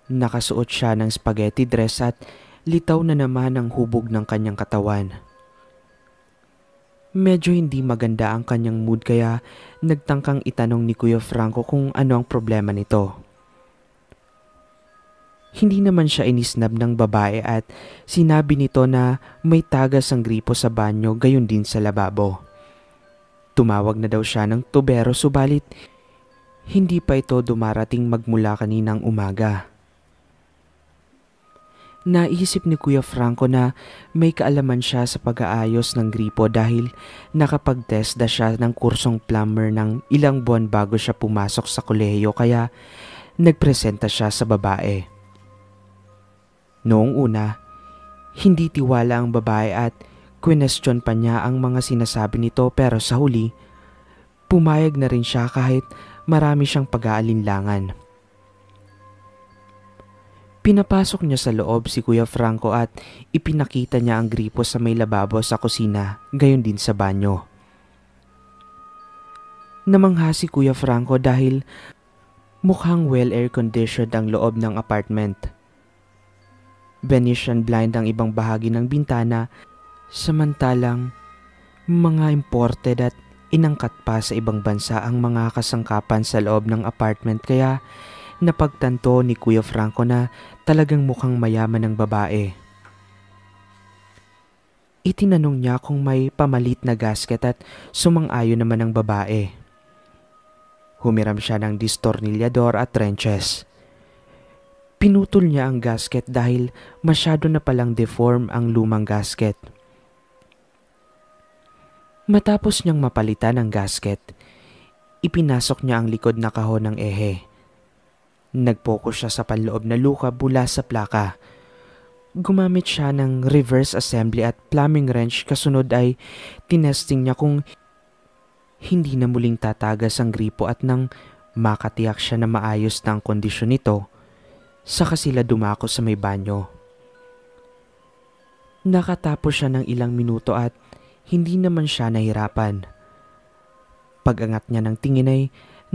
Nakasuot siya ng spaghetti dress at litaw na naman ang hubog ng kanyang katawan. Medyo hindi maganda ang kanyang mood kaya nagtangkang itanong ni Kuya Franco kung ano ang problema nito. Hindi naman siya inisnab ng babae at sinabi nito na may tagas ang gripo sa banyo gayon din sa lababo. Tumawag na daw siya ng tubero subalit hindi pa ito dumarating magmula kaninang umaga. Naisip ni Kuya Franco na may kaalaman siya sa pag-aayos ng gripo dahil nakapag-testa test siya ng kursong plumber ng ilang buwan bago siya pumasok sa kolehiyo kaya nagpresenta siya sa babae. Noong una, hindi tiwala ang babae at kwenestyon pa niya ang mga sinasabi nito pero sa huli, pumayag na rin siya kahit marami siyang pag-aalinlangan. Pinapasok niya sa loob si Kuya Franco at ipinakita niya ang gripo sa may lababo sa kusina, gayon din sa banyo. Namangha si Kuya Franco dahil mukhang well air-conditioned ang loob ng apartment. Venetian blind ang ibang bahagi ng bintana, samantalang mga imported at inangkat pa sa ibang bansa ang mga kasangkapan sa loob ng apartment kaya napagtanto ni Kuya Franco na talagang mukhang mayaman ng babae. Itinanong niya kung may pamalit na gasket at sumang-ayon naman ang babae. Humiram siya ng distornilyador at trenches. Pinutol niya ang gasket dahil masyado na palang deform ang lumang gasket. Matapos niyang mapalitan ang gasket, ipinasok niya ang likod na kahon ng ehe. Nag-focus siya sa panloob na luka bula sa plaka. Gumamit siya ng reverse assembly at plumbing wrench kasunod ay tinesting niya kung hindi na muling tatagas ang gripo at nang makatiyak siya na maayos na kondisyon nito, saka sila dumako sa may banyo. Nakatapos siya ng ilang minuto at hindi naman siya nahirapan. Pagangat niya ng tingin ay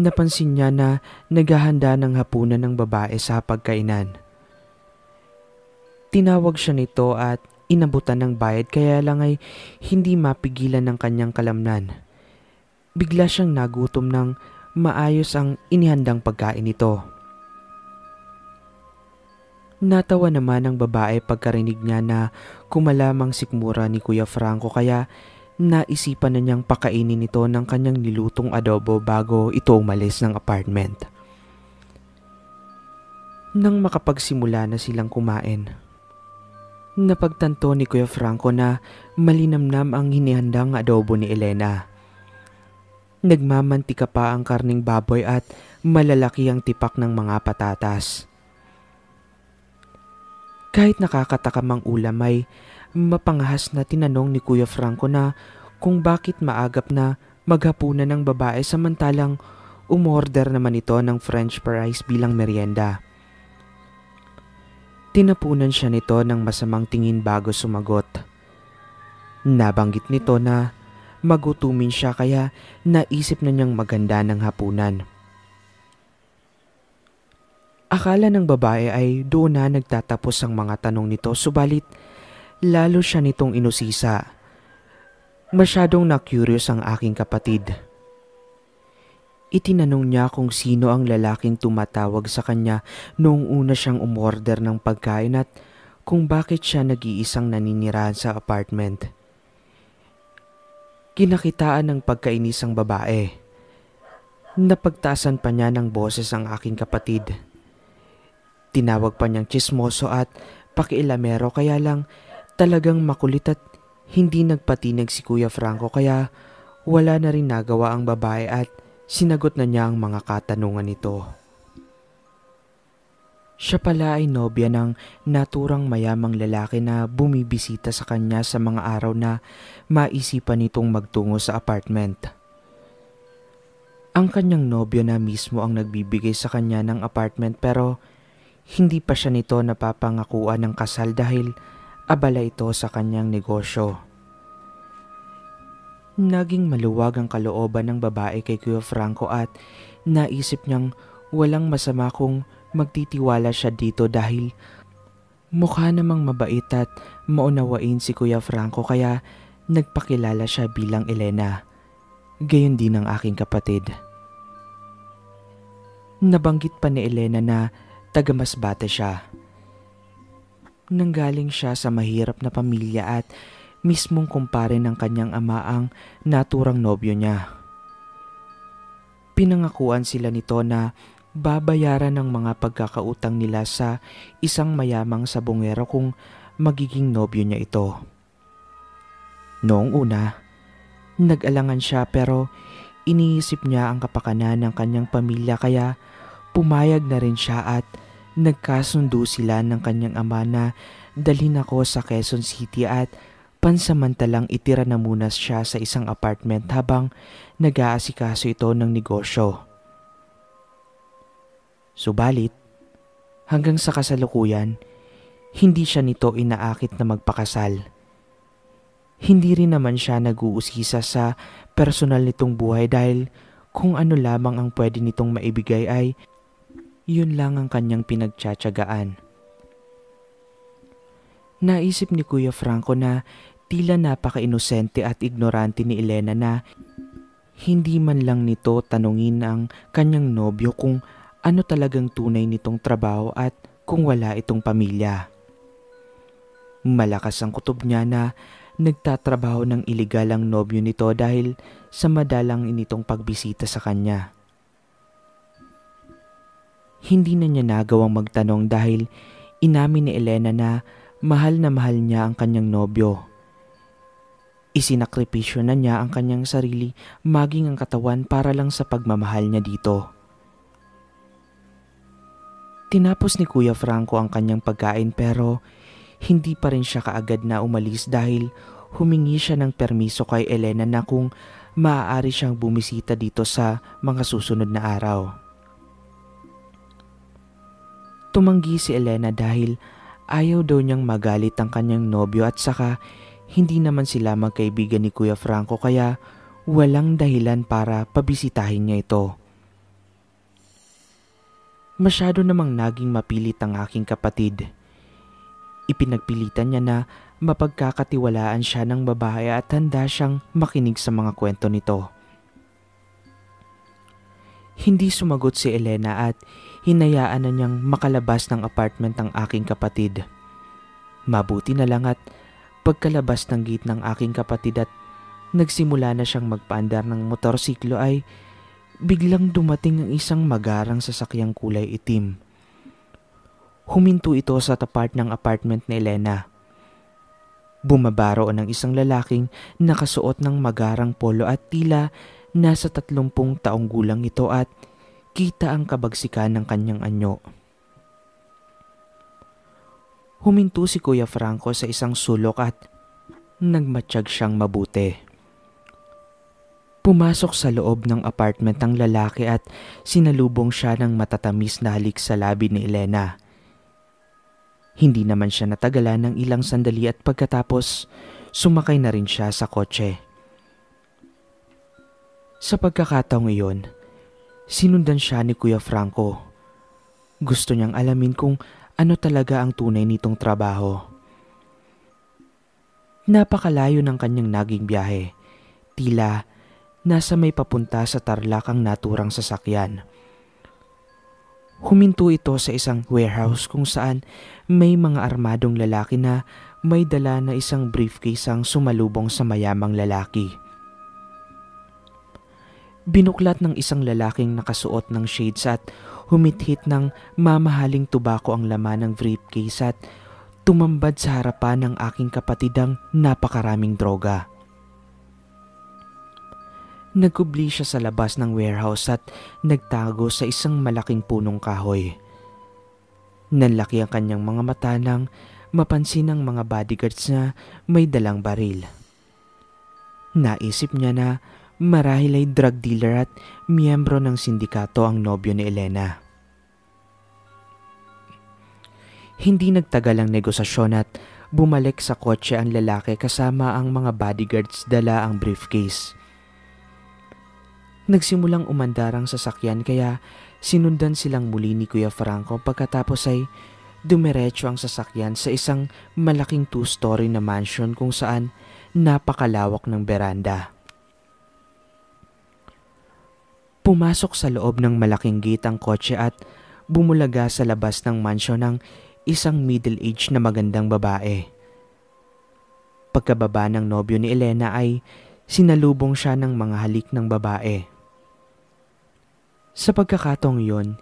napansin niya na naghahanda ng hapunan ng babae sa pagkainan. Tinawag siya nito at inabutan ng bayad kaya lang ay hindi mapigilan ng kanyang kalamnan. Bigla siyang nagutom ng maayos ang inihandang pagkain nito. Natawa naman ang babae pagkarinig niya na kumalamang sikmura ni Kuya Franco kaya Naisipan na niyang pakainin ito ng kanyang nilutong adobo bago ito umalis ng apartment. Nang makapagsimula na silang kumain, napagtanto ni Kuya Franco na malinamnam ang hinihandang adobo ni Elena. Nagmamantika pa ang karning baboy at malalaki ang tipak ng mga patatas. Kahit nakakatakamang ulam ay Mapangahas na tinanong ni Kuya Franco na kung bakit maagap na maghapunan ng babae samantalang umorder naman ito ng French fries bilang merienda. Tinapunan siya nito ng masamang tingin bago sumagot. Nabanggit nito na magutumin siya kaya naisip na niyang maganda ng hapunan. Akala ng babae ay doon na nagtatapos ang mga tanong nito subalit Lalo siya nitong inusisa. Masyadong na-curious ang aking kapatid. Itinanong niya kung sino ang lalaking tumatawag sa kanya noong una siyang umorder ng pagkain at kung bakit siya nag-iisang naninirahan sa apartment. Kinakitaan ng pagkainisang babae. Napagtasan pa niya ng boses ang aking kapatid. Tinawag pa niyang chismoso at pakialamero kaya lang Talagang makulit at hindi nagpatinag si Kuya Franco kaya wala na rin nagawa ang babae at sinagot na niya ang mga katanungan nito. Siya pala ay nobya ng naturang mayamang lalaki na bumibisita sa kanya sa mga araw na maisipan nitong magtungo sa apartment. Ang kanyang nobyo na mismo ang nagbibigay sa kanya ng apartment pero hindi pa siya nito napapangakuan ng kasal dahil abala ito sa kanyang negosyo. Naging maluwag ang kalooban ng babae kay Kuya Franco at naisip niyang walang masama kung magtitiwala siya dito dahil mukha namang mabait at maunawain si Kuya Franco kaya nagpakilala siya bilang Elena. Gayon din ang aking kapatid. Nabanggit pa ni Elena na tagamasbate siya. Nanggaling siya sa mahirap na pamilya at mismong kumpare ng kanyang ama ang naturang nobyo niya. Pinangakuan sila nito na babayaran ng mga pagkakautang nila sa isang mayamang sabongero kung magiging nobyo niya ito. Noong una, nag-alangan siya pero iniisip niya ang kapakanan ng kanyang pamilya kaya pumayag na rin siya at Nagkasundo sila ng kanyang ama na dalhin ako sa Quezon City at pansamantalang itira na muna siya sa isang apartment habang nag-aasikaso ito ng negosyo. Subalit, hanggang sa kasalukuyan, hindi siya nito inaakit na magpakasal. Hindi rin naman siya nag-uusisa sa personal nitong buhay dahil kung ano lamang ang pwede nitong maibigay ay yun lang ang kanyang pinagtsatsagaan. Naisip ni Kuya Franco na tila napaka-inosente at ignorante ni Elena na hindi man lang nito tanungin ang kanyang nobyo kung ano talagang tunay nitong trabaho at kung wala itong pamilya. Malakas ang kutob niya na nagtatrabaho ng iligal ang nobyo nito dahil sa madalang initong pagbisita sa kanya. Hindi na niya nagawang magtanong dahil inamin ni Elena na mahal na mahal niya ang kanyang nobyo. Isinakripisyo na niya ang kanyang sarili maging ang katawan para lang sa pagmamahal niya dito. Tinapos ni Kuya Franco ang kanyang pagkain pero hindi pa rin siya kaagad na umalis dahil humingi siya ng permiso kay Elena na kung maaari siyang bumisita dito sa mga susunod na araw. Tumanggi si Elena dahil ayaw daw niyang magalit ang kanyang nobyo at saka hindi naman sila magkaibigan ni Kuya Franco kaya walang dahilan para pabisitahin niya ito. Masyado namang naging mapilit ang aking kapatid. Ipinagpilitan niya na mapagkakatiwalaan siya ng babae at handa siyang makinig sa mga kwento nito. Hindi sumagot si Elena at hinayaan na niyang makalabas ng apartment ang aking kapatid. Mabuti na lang at pagkalabas ng gate ng aking kapatid at nagsimula na siyang magpaandar ng motorsiklo ay biglang dumating ang isang magarang sasakyang kulay itim. Huminto ito sa tapat ng apartment ni Elena. Bumaba roon isang lalaking nakasuot ng magarang polo at tila nasa tatlumpung taong gulang ito at kita ang kabagsikan ng kanyang anyo. Huminto si Kuya Franco sa isang sulok at nagmatsyag siyang mabuti. Pumasok sa loob ng apartment ang lalaki at sinalubong siya ng matatamis na halik sa labi ni Elena. Hindi naman siya natagalan ng ilang sandali at pagkatapos sumakay na rin siya sa kotse. Sa pagkakataong iyon, sinundan siya ni Kuya Franco. Gusto niyang alamin kung ano talaga ang tunay nitong trabaho. Napakalayo ng kanyang naging biyahe. Tila nasa may papunta sa Tarlac ang naturang sasakyan. Huminto ito sa isang warehouse kung saan may mga armadong lalaki na may dala na isang briefcase ang sumalubong sa mayamang lalaki. Binuklat ng isang lalaking nakasuot ng shades at humithit ng mamahaling tubako ang laman ng briefcase at tumambad sa harapan ng aking kapatidang napakaraming droga. Nagkubli siya sa labas ng warehouse at nagtago sa isang malaking punong kahoy. Nanlaki ang kanyang mga mata nang mapansin ng mga bodyguards na may dalang baril. Naisip niya na Marahil ay drug dealer at miyembro ng sindikato ang nobyo ni Elena. Hindi nagtagal ang negosasyon at bumalik sa kotse ang lalaki kasama ang mga bodyguards dala ang briefcase. Nagsimulang umandar ang sasakyan kaya sinundan silang muli ni Kuya Franco pagkatapos ay dumiretso ang sasakyan sa isang malaking two-story na mansion kung saan napakalawak ng beranda. Pumasok sa loob ng malaking gitang kotse at bumulaga sa labas ng mansyon ng isang middle-aged na magandang babae. Pagkababa ng nobyo ni Elena ay sinalubong siya ng mga halik ng babae. Sa pagkakatong yon,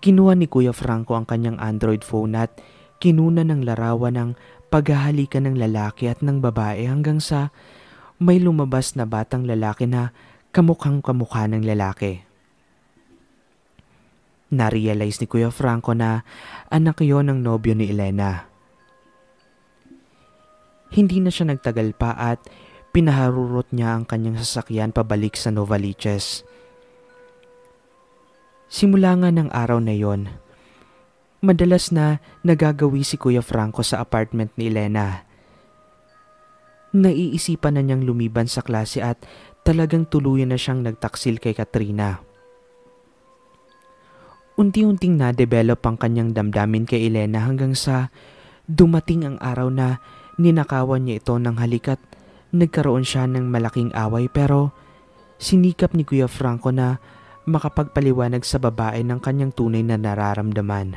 kinuha ni Kuya Franco ang kanyang Android phone at kinuna ng larawan ng paghahalikan ng lalaki at ng babae hanggang sa may lumabas na batang lalaki na kamukhang kamukha ng lalaki. Narealize ni Kuya Franco na anak yon ng nobyo ni Elena. Hindi na siya nagtagal pa at pinaharurot niya ang kanyang sasakyan pabalik sa Novaliches. Simula nga ng araw na yon, madalas na nagagawi si Kuya Franco sa apartment ni Elena. Naiisipan na niyang lumiban sa klase at talagang tuluyan na siyang nagtaksil kay Katrina. Unti-unting na-develop ang kanyang damdamin kay Elena hanggang sa dumating ang araw na ninakawan niya ito ng halikat. Nagkaroon siya ng malaking away pero sinikap ni Kuya Franco na makapagpaliwanag sa babae ng kanyang tunay na nararamdaman.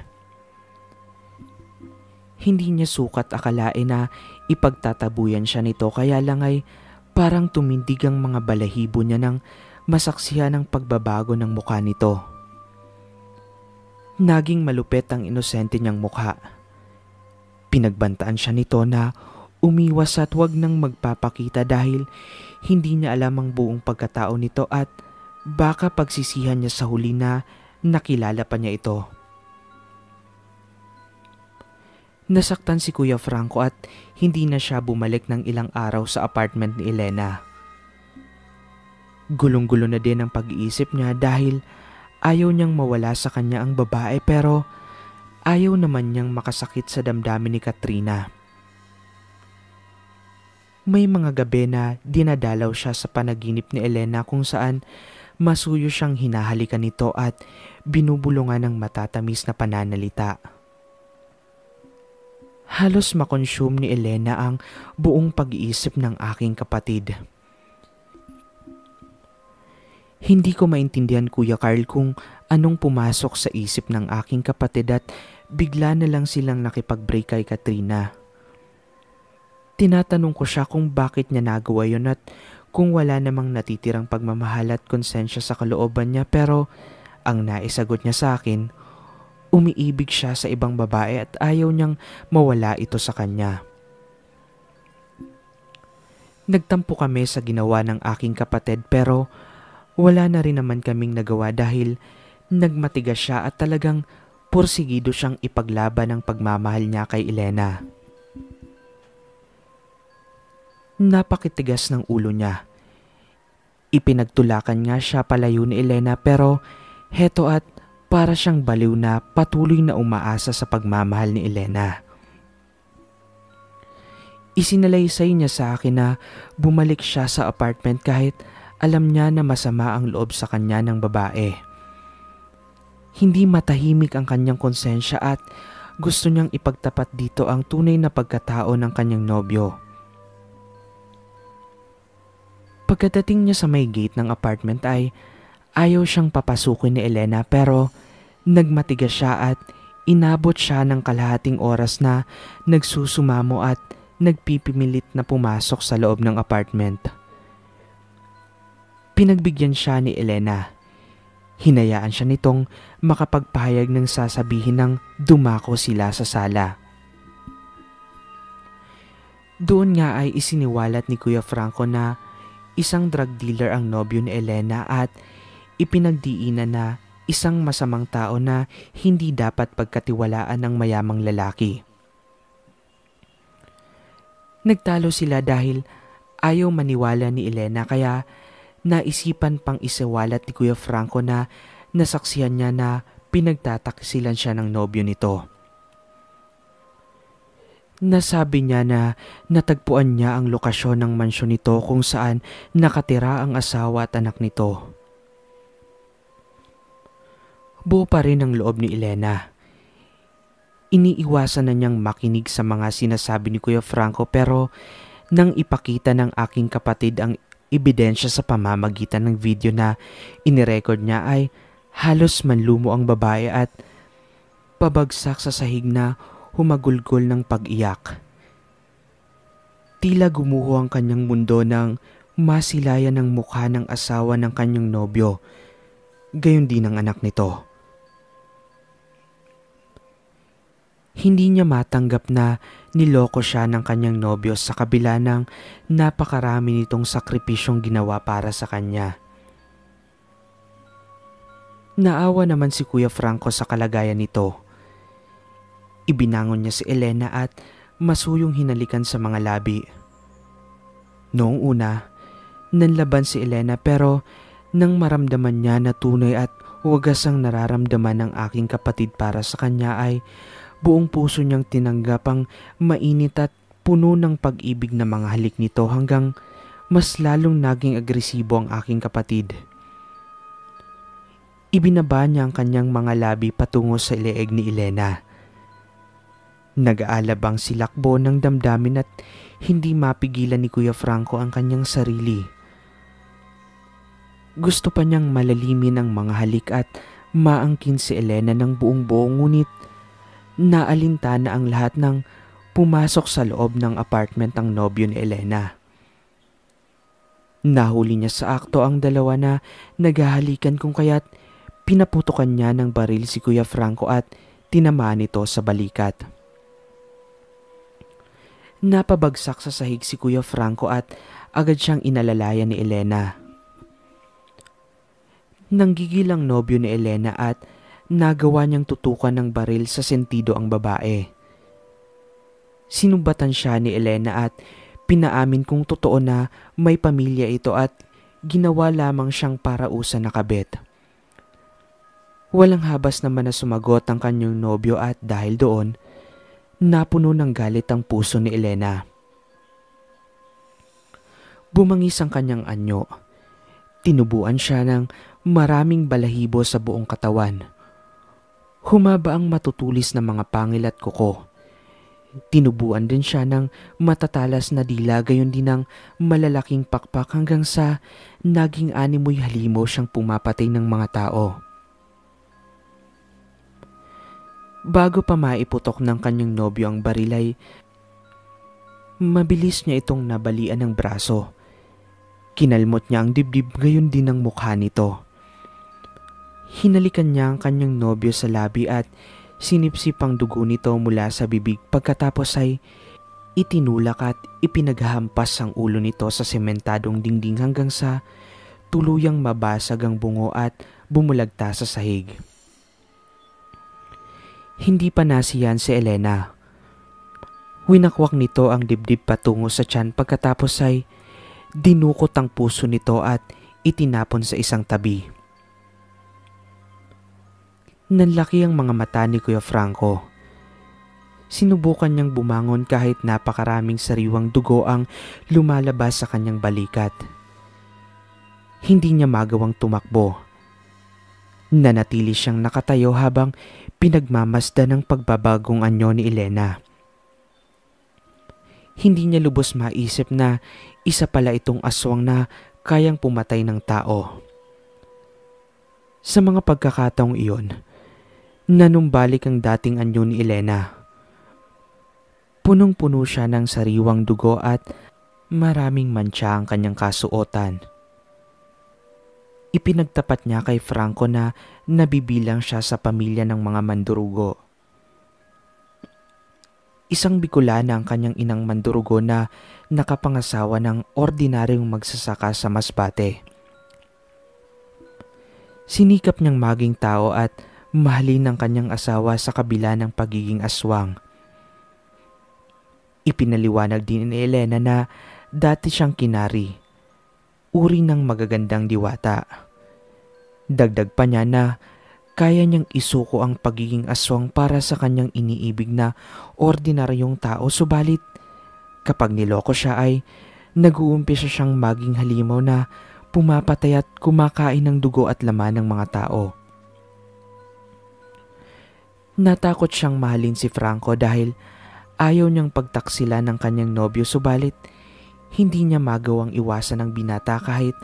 Hindi niya sukat akalain na ipagtatabuyan siya nito kaya lang ay Parang tumindig ang mga balahibo niya nang masaksihan ang pagbabago ng mukha nito. Naging malupet ang inosente niyang mukha. Pinagbantaan siya nito na umiwas at huwag nang magpapakita dahil hindi niya alam ang buong pagkatao nito at baka pagsisihan niya sa huli na nakilala pa niya ito. Nasaktan si Kuya Franco at hindi na siya bumalik ng ilang araw sa apartment ni Elena. Gulong-gulo na din ang pag-iisip niya dahil ayaw niyang mawala sa kanya ang babae pero ayaw naman niyang makasakit sa damdamin ni Katrina. May mga gabi na dinadalaw siya sa panaginip ni Elena kung saan masuyo siyang hinahalikan nito at binubulungan ng matatamis na pananalita. Halos makonsume ni Elena ang buong pag-iisip ng aking kapatid. Hindi ko maintindihan Kuya Carl kung anong pumasok sa isip ng aking kapatid at bigla na lang silang nakipag-break kay Katrina. Tinatanong ko siya kung bakit niya nagawa yon at kung wala namang natitirang pagmamahal at konsensya sa kalooban niya pero ang naisagot niya sa akin umiibig siya sa ibang babae at ayaw niyang mawala ito sa kanya. Nagtampo kami sa ginawa ng aking kapatid pero wala na rin naman kaming nagawa dahil nagmatigas siya at talagang porsigido siyang ipaglaban ang pagmamahal niya kay Elena. Napakitigas ng ulo niya. Ipinagtulakan nga siya palayo ni Elena pero heto at para siyang baliw na patuloy na umaasa sa pagmamahal ni Elena. Isinalaysay niya sa akin na bumalik siya sa apartment kahit alam niya na masama ang loob sa kanya ng babae. Hindi matahimik ang kanyang konsensya at gusto niyang ipagtapat dito ang tunay na pagkatao ng kanyang nobyo. Pagkadating niya sa may gate ng apartment ay Ayaw siyang papasukin ni Elena pero nagmatigas siya at inabot siya ng kalahating oras na nagsusumamo at nagpipimilit na pumasok sa loob ng apartment. Pinagbigyan siya ni Elena. Hinayaan siya nitong makapagpahayag ng sasabihin ng dumako sila sa sala. Doon nga ay isiniwalat ni Kuya Franco na isang drug dealer ang nobyo ni Elena at ipinagdiinan na isang masamang tao na hindi dapat pagkatiwalaan ng mayamang lalaki. Nagtalo sila dahil ayaw maniwala ni Elena kaya naisipan pang isiwalat ni Kuya Franco na nasaksihan niya na pinagtataksilan siya ng nobyo nito. Nasabi niya na natagpuan niya ang lokasyon ng mansyon nito kung saan nakatira ang asawa at anak nito. Buo pa rin ang loob ni Elena. Iniiwasan na niyang makinig sa mga sinasabi ni Kuya Franco pero nang ipakita ng aking kapatid ang ebidensya sa pamamagitan ng video na inirecord niya ay halos manlumo ang babae at pabagsak sa sahig na humagulgol ng pag-iyak. Tila gumuho ang kanyang mundo nang masilayan ang mukha ng asawa ng kanyang nobyo, gayon din ang anak nito. Hindi niya matanggap na niloko siya ng kanyang nobyo sa kabila ng napakarami nitong sakripisyong ginawa para sa kanya. Naawa naman si Kuya Franco sa kalagayan nito. Ibinangon niya si Elena at masuyong hinalikan sa mga labi. Noong una, nanlaban si Elena pero nang maramdaman niya na tunay at wagas ang nararamdaman ng aking kapatid para sa kanya ay Buong puso niyang tinanggap ang mainit at puno ng pag-ibig na mga halik nito hanggang mas lalong naging agresibo ang aking kapatid. Ibinaba niya ang kanyang mga labi patungo sa ileeg ni Elena. nag ang silakbo ng damdamin at hindi mapigilan ni Kuya Franco ang kanyang sarili. Gusto pa niyang malalimin ang mga halik at maangkin si Elena ng buong buo ngunit naalintana ang lahat ng pumasok sa loob ng apartment ng nobyo ni Elena. Nahuli niya sa akto ang dalawa na naghahalikan kung kaya't pinaputukan niya ng baril si Kuya Franco at tinamaan ito sa balikat. Napabagsak sa sahig si Kuya Franco at agad siyang inalalayan ni Elena. Nanggigil ang nobyo ni Elena at nagawa niyang tutukan ng baril sa sentido ang babae. Sinumbatan siya ni Elena at pinaamin kong totoo na may pamilya ito at ginawa lamang siyang para usa na Walang habas naman na sumagot ang kanyang nobyo at dahil doon, napuno ng galit ang puso ni Elena. Bumangis ang kanyang anyo. Tinubuan siya ng maraming balahibo sa buong katawan. Humaba ang matutulis na mga pangilat kuko. Tinubuan din siya ng matatalas na dila gayon din ng malalaking pakpak hanggang sa naging animoy halimo siyang pumapatay ng mga tao. Bago pa maiputok ng kanyang nobyo ang barilay, mabilis niya itong nabalian ng braso. Kinalmot niya ang dibdib gayon din ng mukha nito. Hinalikan niya ang kanyang nobyo sa labi at sinipsip ang dugo nito mula sa bibig pagkatapos ay itinulak at ipinaghampas ang ulo nito sa sementadong dingding hanggang sa tuluyang mabasag ang bungo at bumulagta sa sahig. Hindi pa nasiyan si Elena. Winakwak nito ang dibdib patungo sa tiyan pagkatapos ay dinukot ang puso nito at itinapon sa isang tabi. Nanlaki ang mga mata ni Kuya Franco. Sinubukan niyang bumangon kahit napakaraming sariwang dugo ang lumalabas sa kanyang balikat. Hindi niya magawang tumakbo. Nanatili siyang nakatayo habang pinagmamasda ng pagbabagong anyo ni Elena. Hindi niya lubos maisip na isa pala itong aswang na kayang pumatay ng tao. Sa mga pagkakataong iyon, nanumbalik ang dating anyo ni Elena. Punong-puno siya ng sariwang dugo at maraming mantsa ang kanyang kasuotan. Ipinagtapat niya kay Franco na nabibilang siya sa pamilya ng mga mandurugo. Isang Bicolana ang kanyang inang mandurugo na nakapangasawa ng ordinaryong magsasaka sa Masbate. Sinikap niyang maging tao at mahalin ng kanyang asawa sa kabila ng pagiging aswang. Ipinaliwanag din ni Elena na dati siyang kinari, uri ng magagandang diwata. Dagdag pa niya na kaya niyang isuko ang pagiging aswang para sa kanyang iniibig na ordinaryong tao subalit kapag niloko siya ay nag-uumpisa siyang maging halimaw na pumapatay at kumakain ng dugo at laman ng mga tao. Natakot siyang mahalin si Franco dahil ayaw niyang pagtaksila ng kanyang nobyo subalit hindi niya magawang iwasan ang binata kahit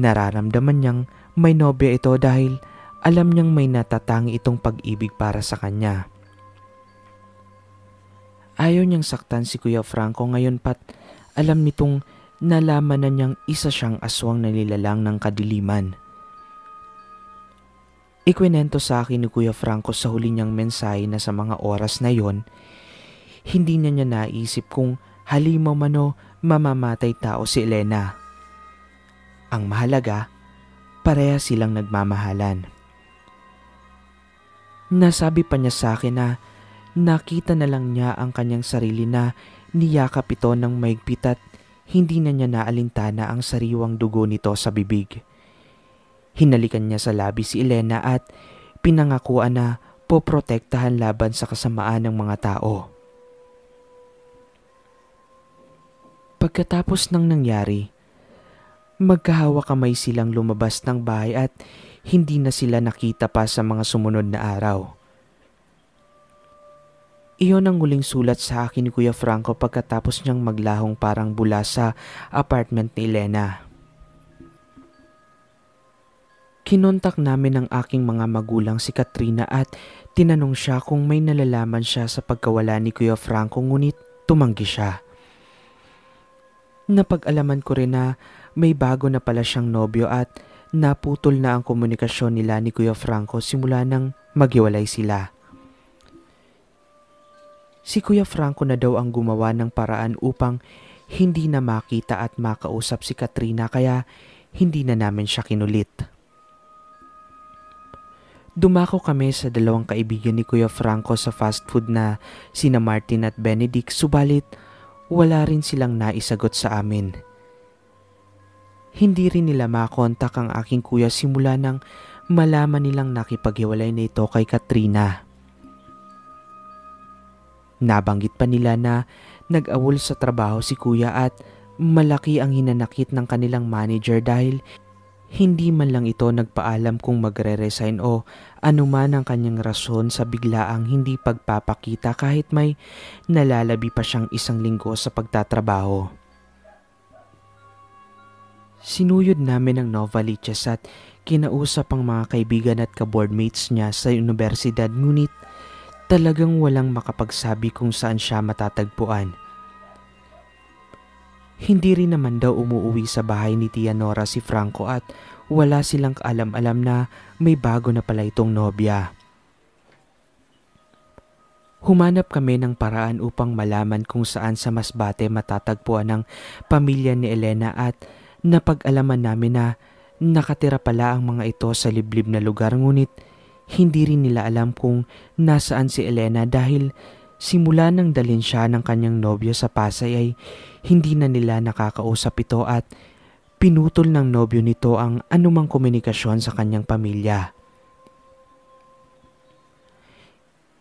nararamdaman niyang may nobyo ito dahil alam niyang may natatangi itong pag-ibig para sa kanya. Ayaw niyang saktan si Kuya Franco ngayon pat alam nitong nalaman na niyang isa siyang aswang nanilalang ng kadiliman. Ikwinento sa akin ni Kuya Franco sa huli niyang mensahe na sa mga oras na yon, hindi niya niya naisip kung halimaw man o mamamatay tao si Elena. Ang mahalaga, pareha silang nagmamahalan. Nasabi pa niya sa akin na nakita na lang niya ang kanyang sarili na niyakap ito ng maigpit at hindi na niya naalintana ang sariwang dugo nito sa bibig. Hinalikan niya sa labi si Elena at pinangakuan na poprotektahan laban sa kasamaan ng mga tao. Pagkatapos ng nangyari, magkahawa kamay silang lumabas ng bahay at hindi na sila nakita pa sa mga sumunod na araw. Iyon ang huling sulat sa akin ni Kuya Franco pagkatapos niyang maglahong parang bula sa apartment ni Elena. Kinontak namin ang aking mga magulang si Katrina at tinanong siya kung may nalalaman siya sa pagkawala ni Kuya Franco ngunit tumanggi siya. Napag-alaman ko rin na may bago na pala siyang nobyo at naputol na ang komunikasyon nila ni Kuya Franco simula nang maghiwalay sila. Si Kuya Franco na daw ang gumawa ng paraan upang hindi na makita at makausap si Katrina kaya hindi na namin siya kinulit. Dumako kami sa dalawang kaibigan ni Kuya Franco sa fast food na sina Martin at Benedict subalit wala rin silang naisagot sa amin. Hindi rin nila makontak ang aking kuya simula nang malaman nilang nakipaghiwalay na ito kay Katrina. Nabanggit pa nila na nag-awol sa trabaho si kuya at malaki ang hinanakit ng kanilang manager dahil hindi man lang ito nagpaalam kung magre-resign o anuman ang kanyang rason sa biglaang hindi pagpapakita kahit may nalalabi pa siyang isang linggo sa pagtatrabaho. Sinuyod namin ang Novaliches at kinausap ang mga kaibigan at kaboardmates niya sa universidad ngunit talagang walang makapagsabi kung saan siya matatagpuan. Hindi rin naman daw umuwi sa bahay ni Tia Nora si Franco at wala silang alam alam na may bago na pala itong nobya. Humanap kami ng paraan upang malaman kung saan sa Masbate matatagpuan ang pamilya ni Elena at napag-alaman namin na nakatira pala ang mga ito sa liblib na lugar ngunit hindi rin nila alam kung nasaan si Elena dahil simula nang dalin siya ng kanyang nobyo sa Pasay ay hindi na nila nakakausap ito at pinutol ng nobyo nito ang anumang komunikasyon sa kanyang pamilya.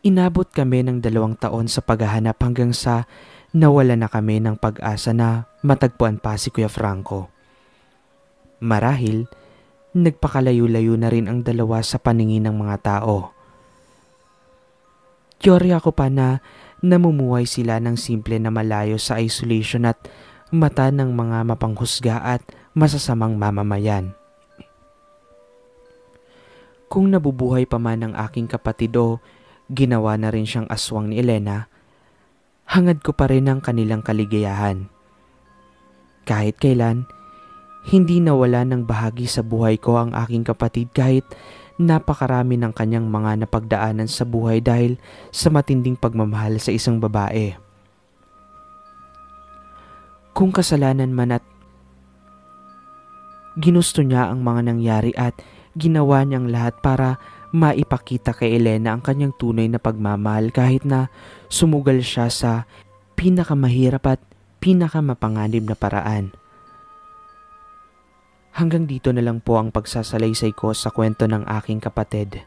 Inabot kami ng dalawang taon sa paghahanap hanggang sa nawala na kami ng pag-asa na matagpuan pa si Kuya Franco. Marahil, nagpakalayo-layo na rin ang dalawa sa paningin ng mga tao. Teorya ko pa na namumuhay sila ng simple na malayo sa isolation at mata ng mga mapanghusga at masasamang mamamayan. Kung nabubuhay pa man ang aking kapatid o ginawa na rin siyang aswang ni Elena, hangad ko pa rin ang kanilang kaligayahan. Kahit kailan, hindi nawala ng bahagi sa buhay ko ang aking kapatid kahit napakarami ng kanyang mga napagdaanan sa buhay dahil sa matinding pagmamahal sa isang babae. Kung kasalanan man at ginusto niya ang mga nangyari at ginawa niyang lahat para maipakita kay Elena ang kanyang tunay na pagmamahal kahit na sumugal siya sa pinakamahirap at pinakamapanganib na paraan. Hanggang dito na lang po ang pagsasalaysay ko sa kwento ng aking kapatid.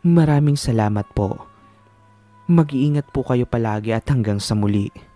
Maraming salamat po. Mag-iingat po kayo palagi at hanggang sa muli.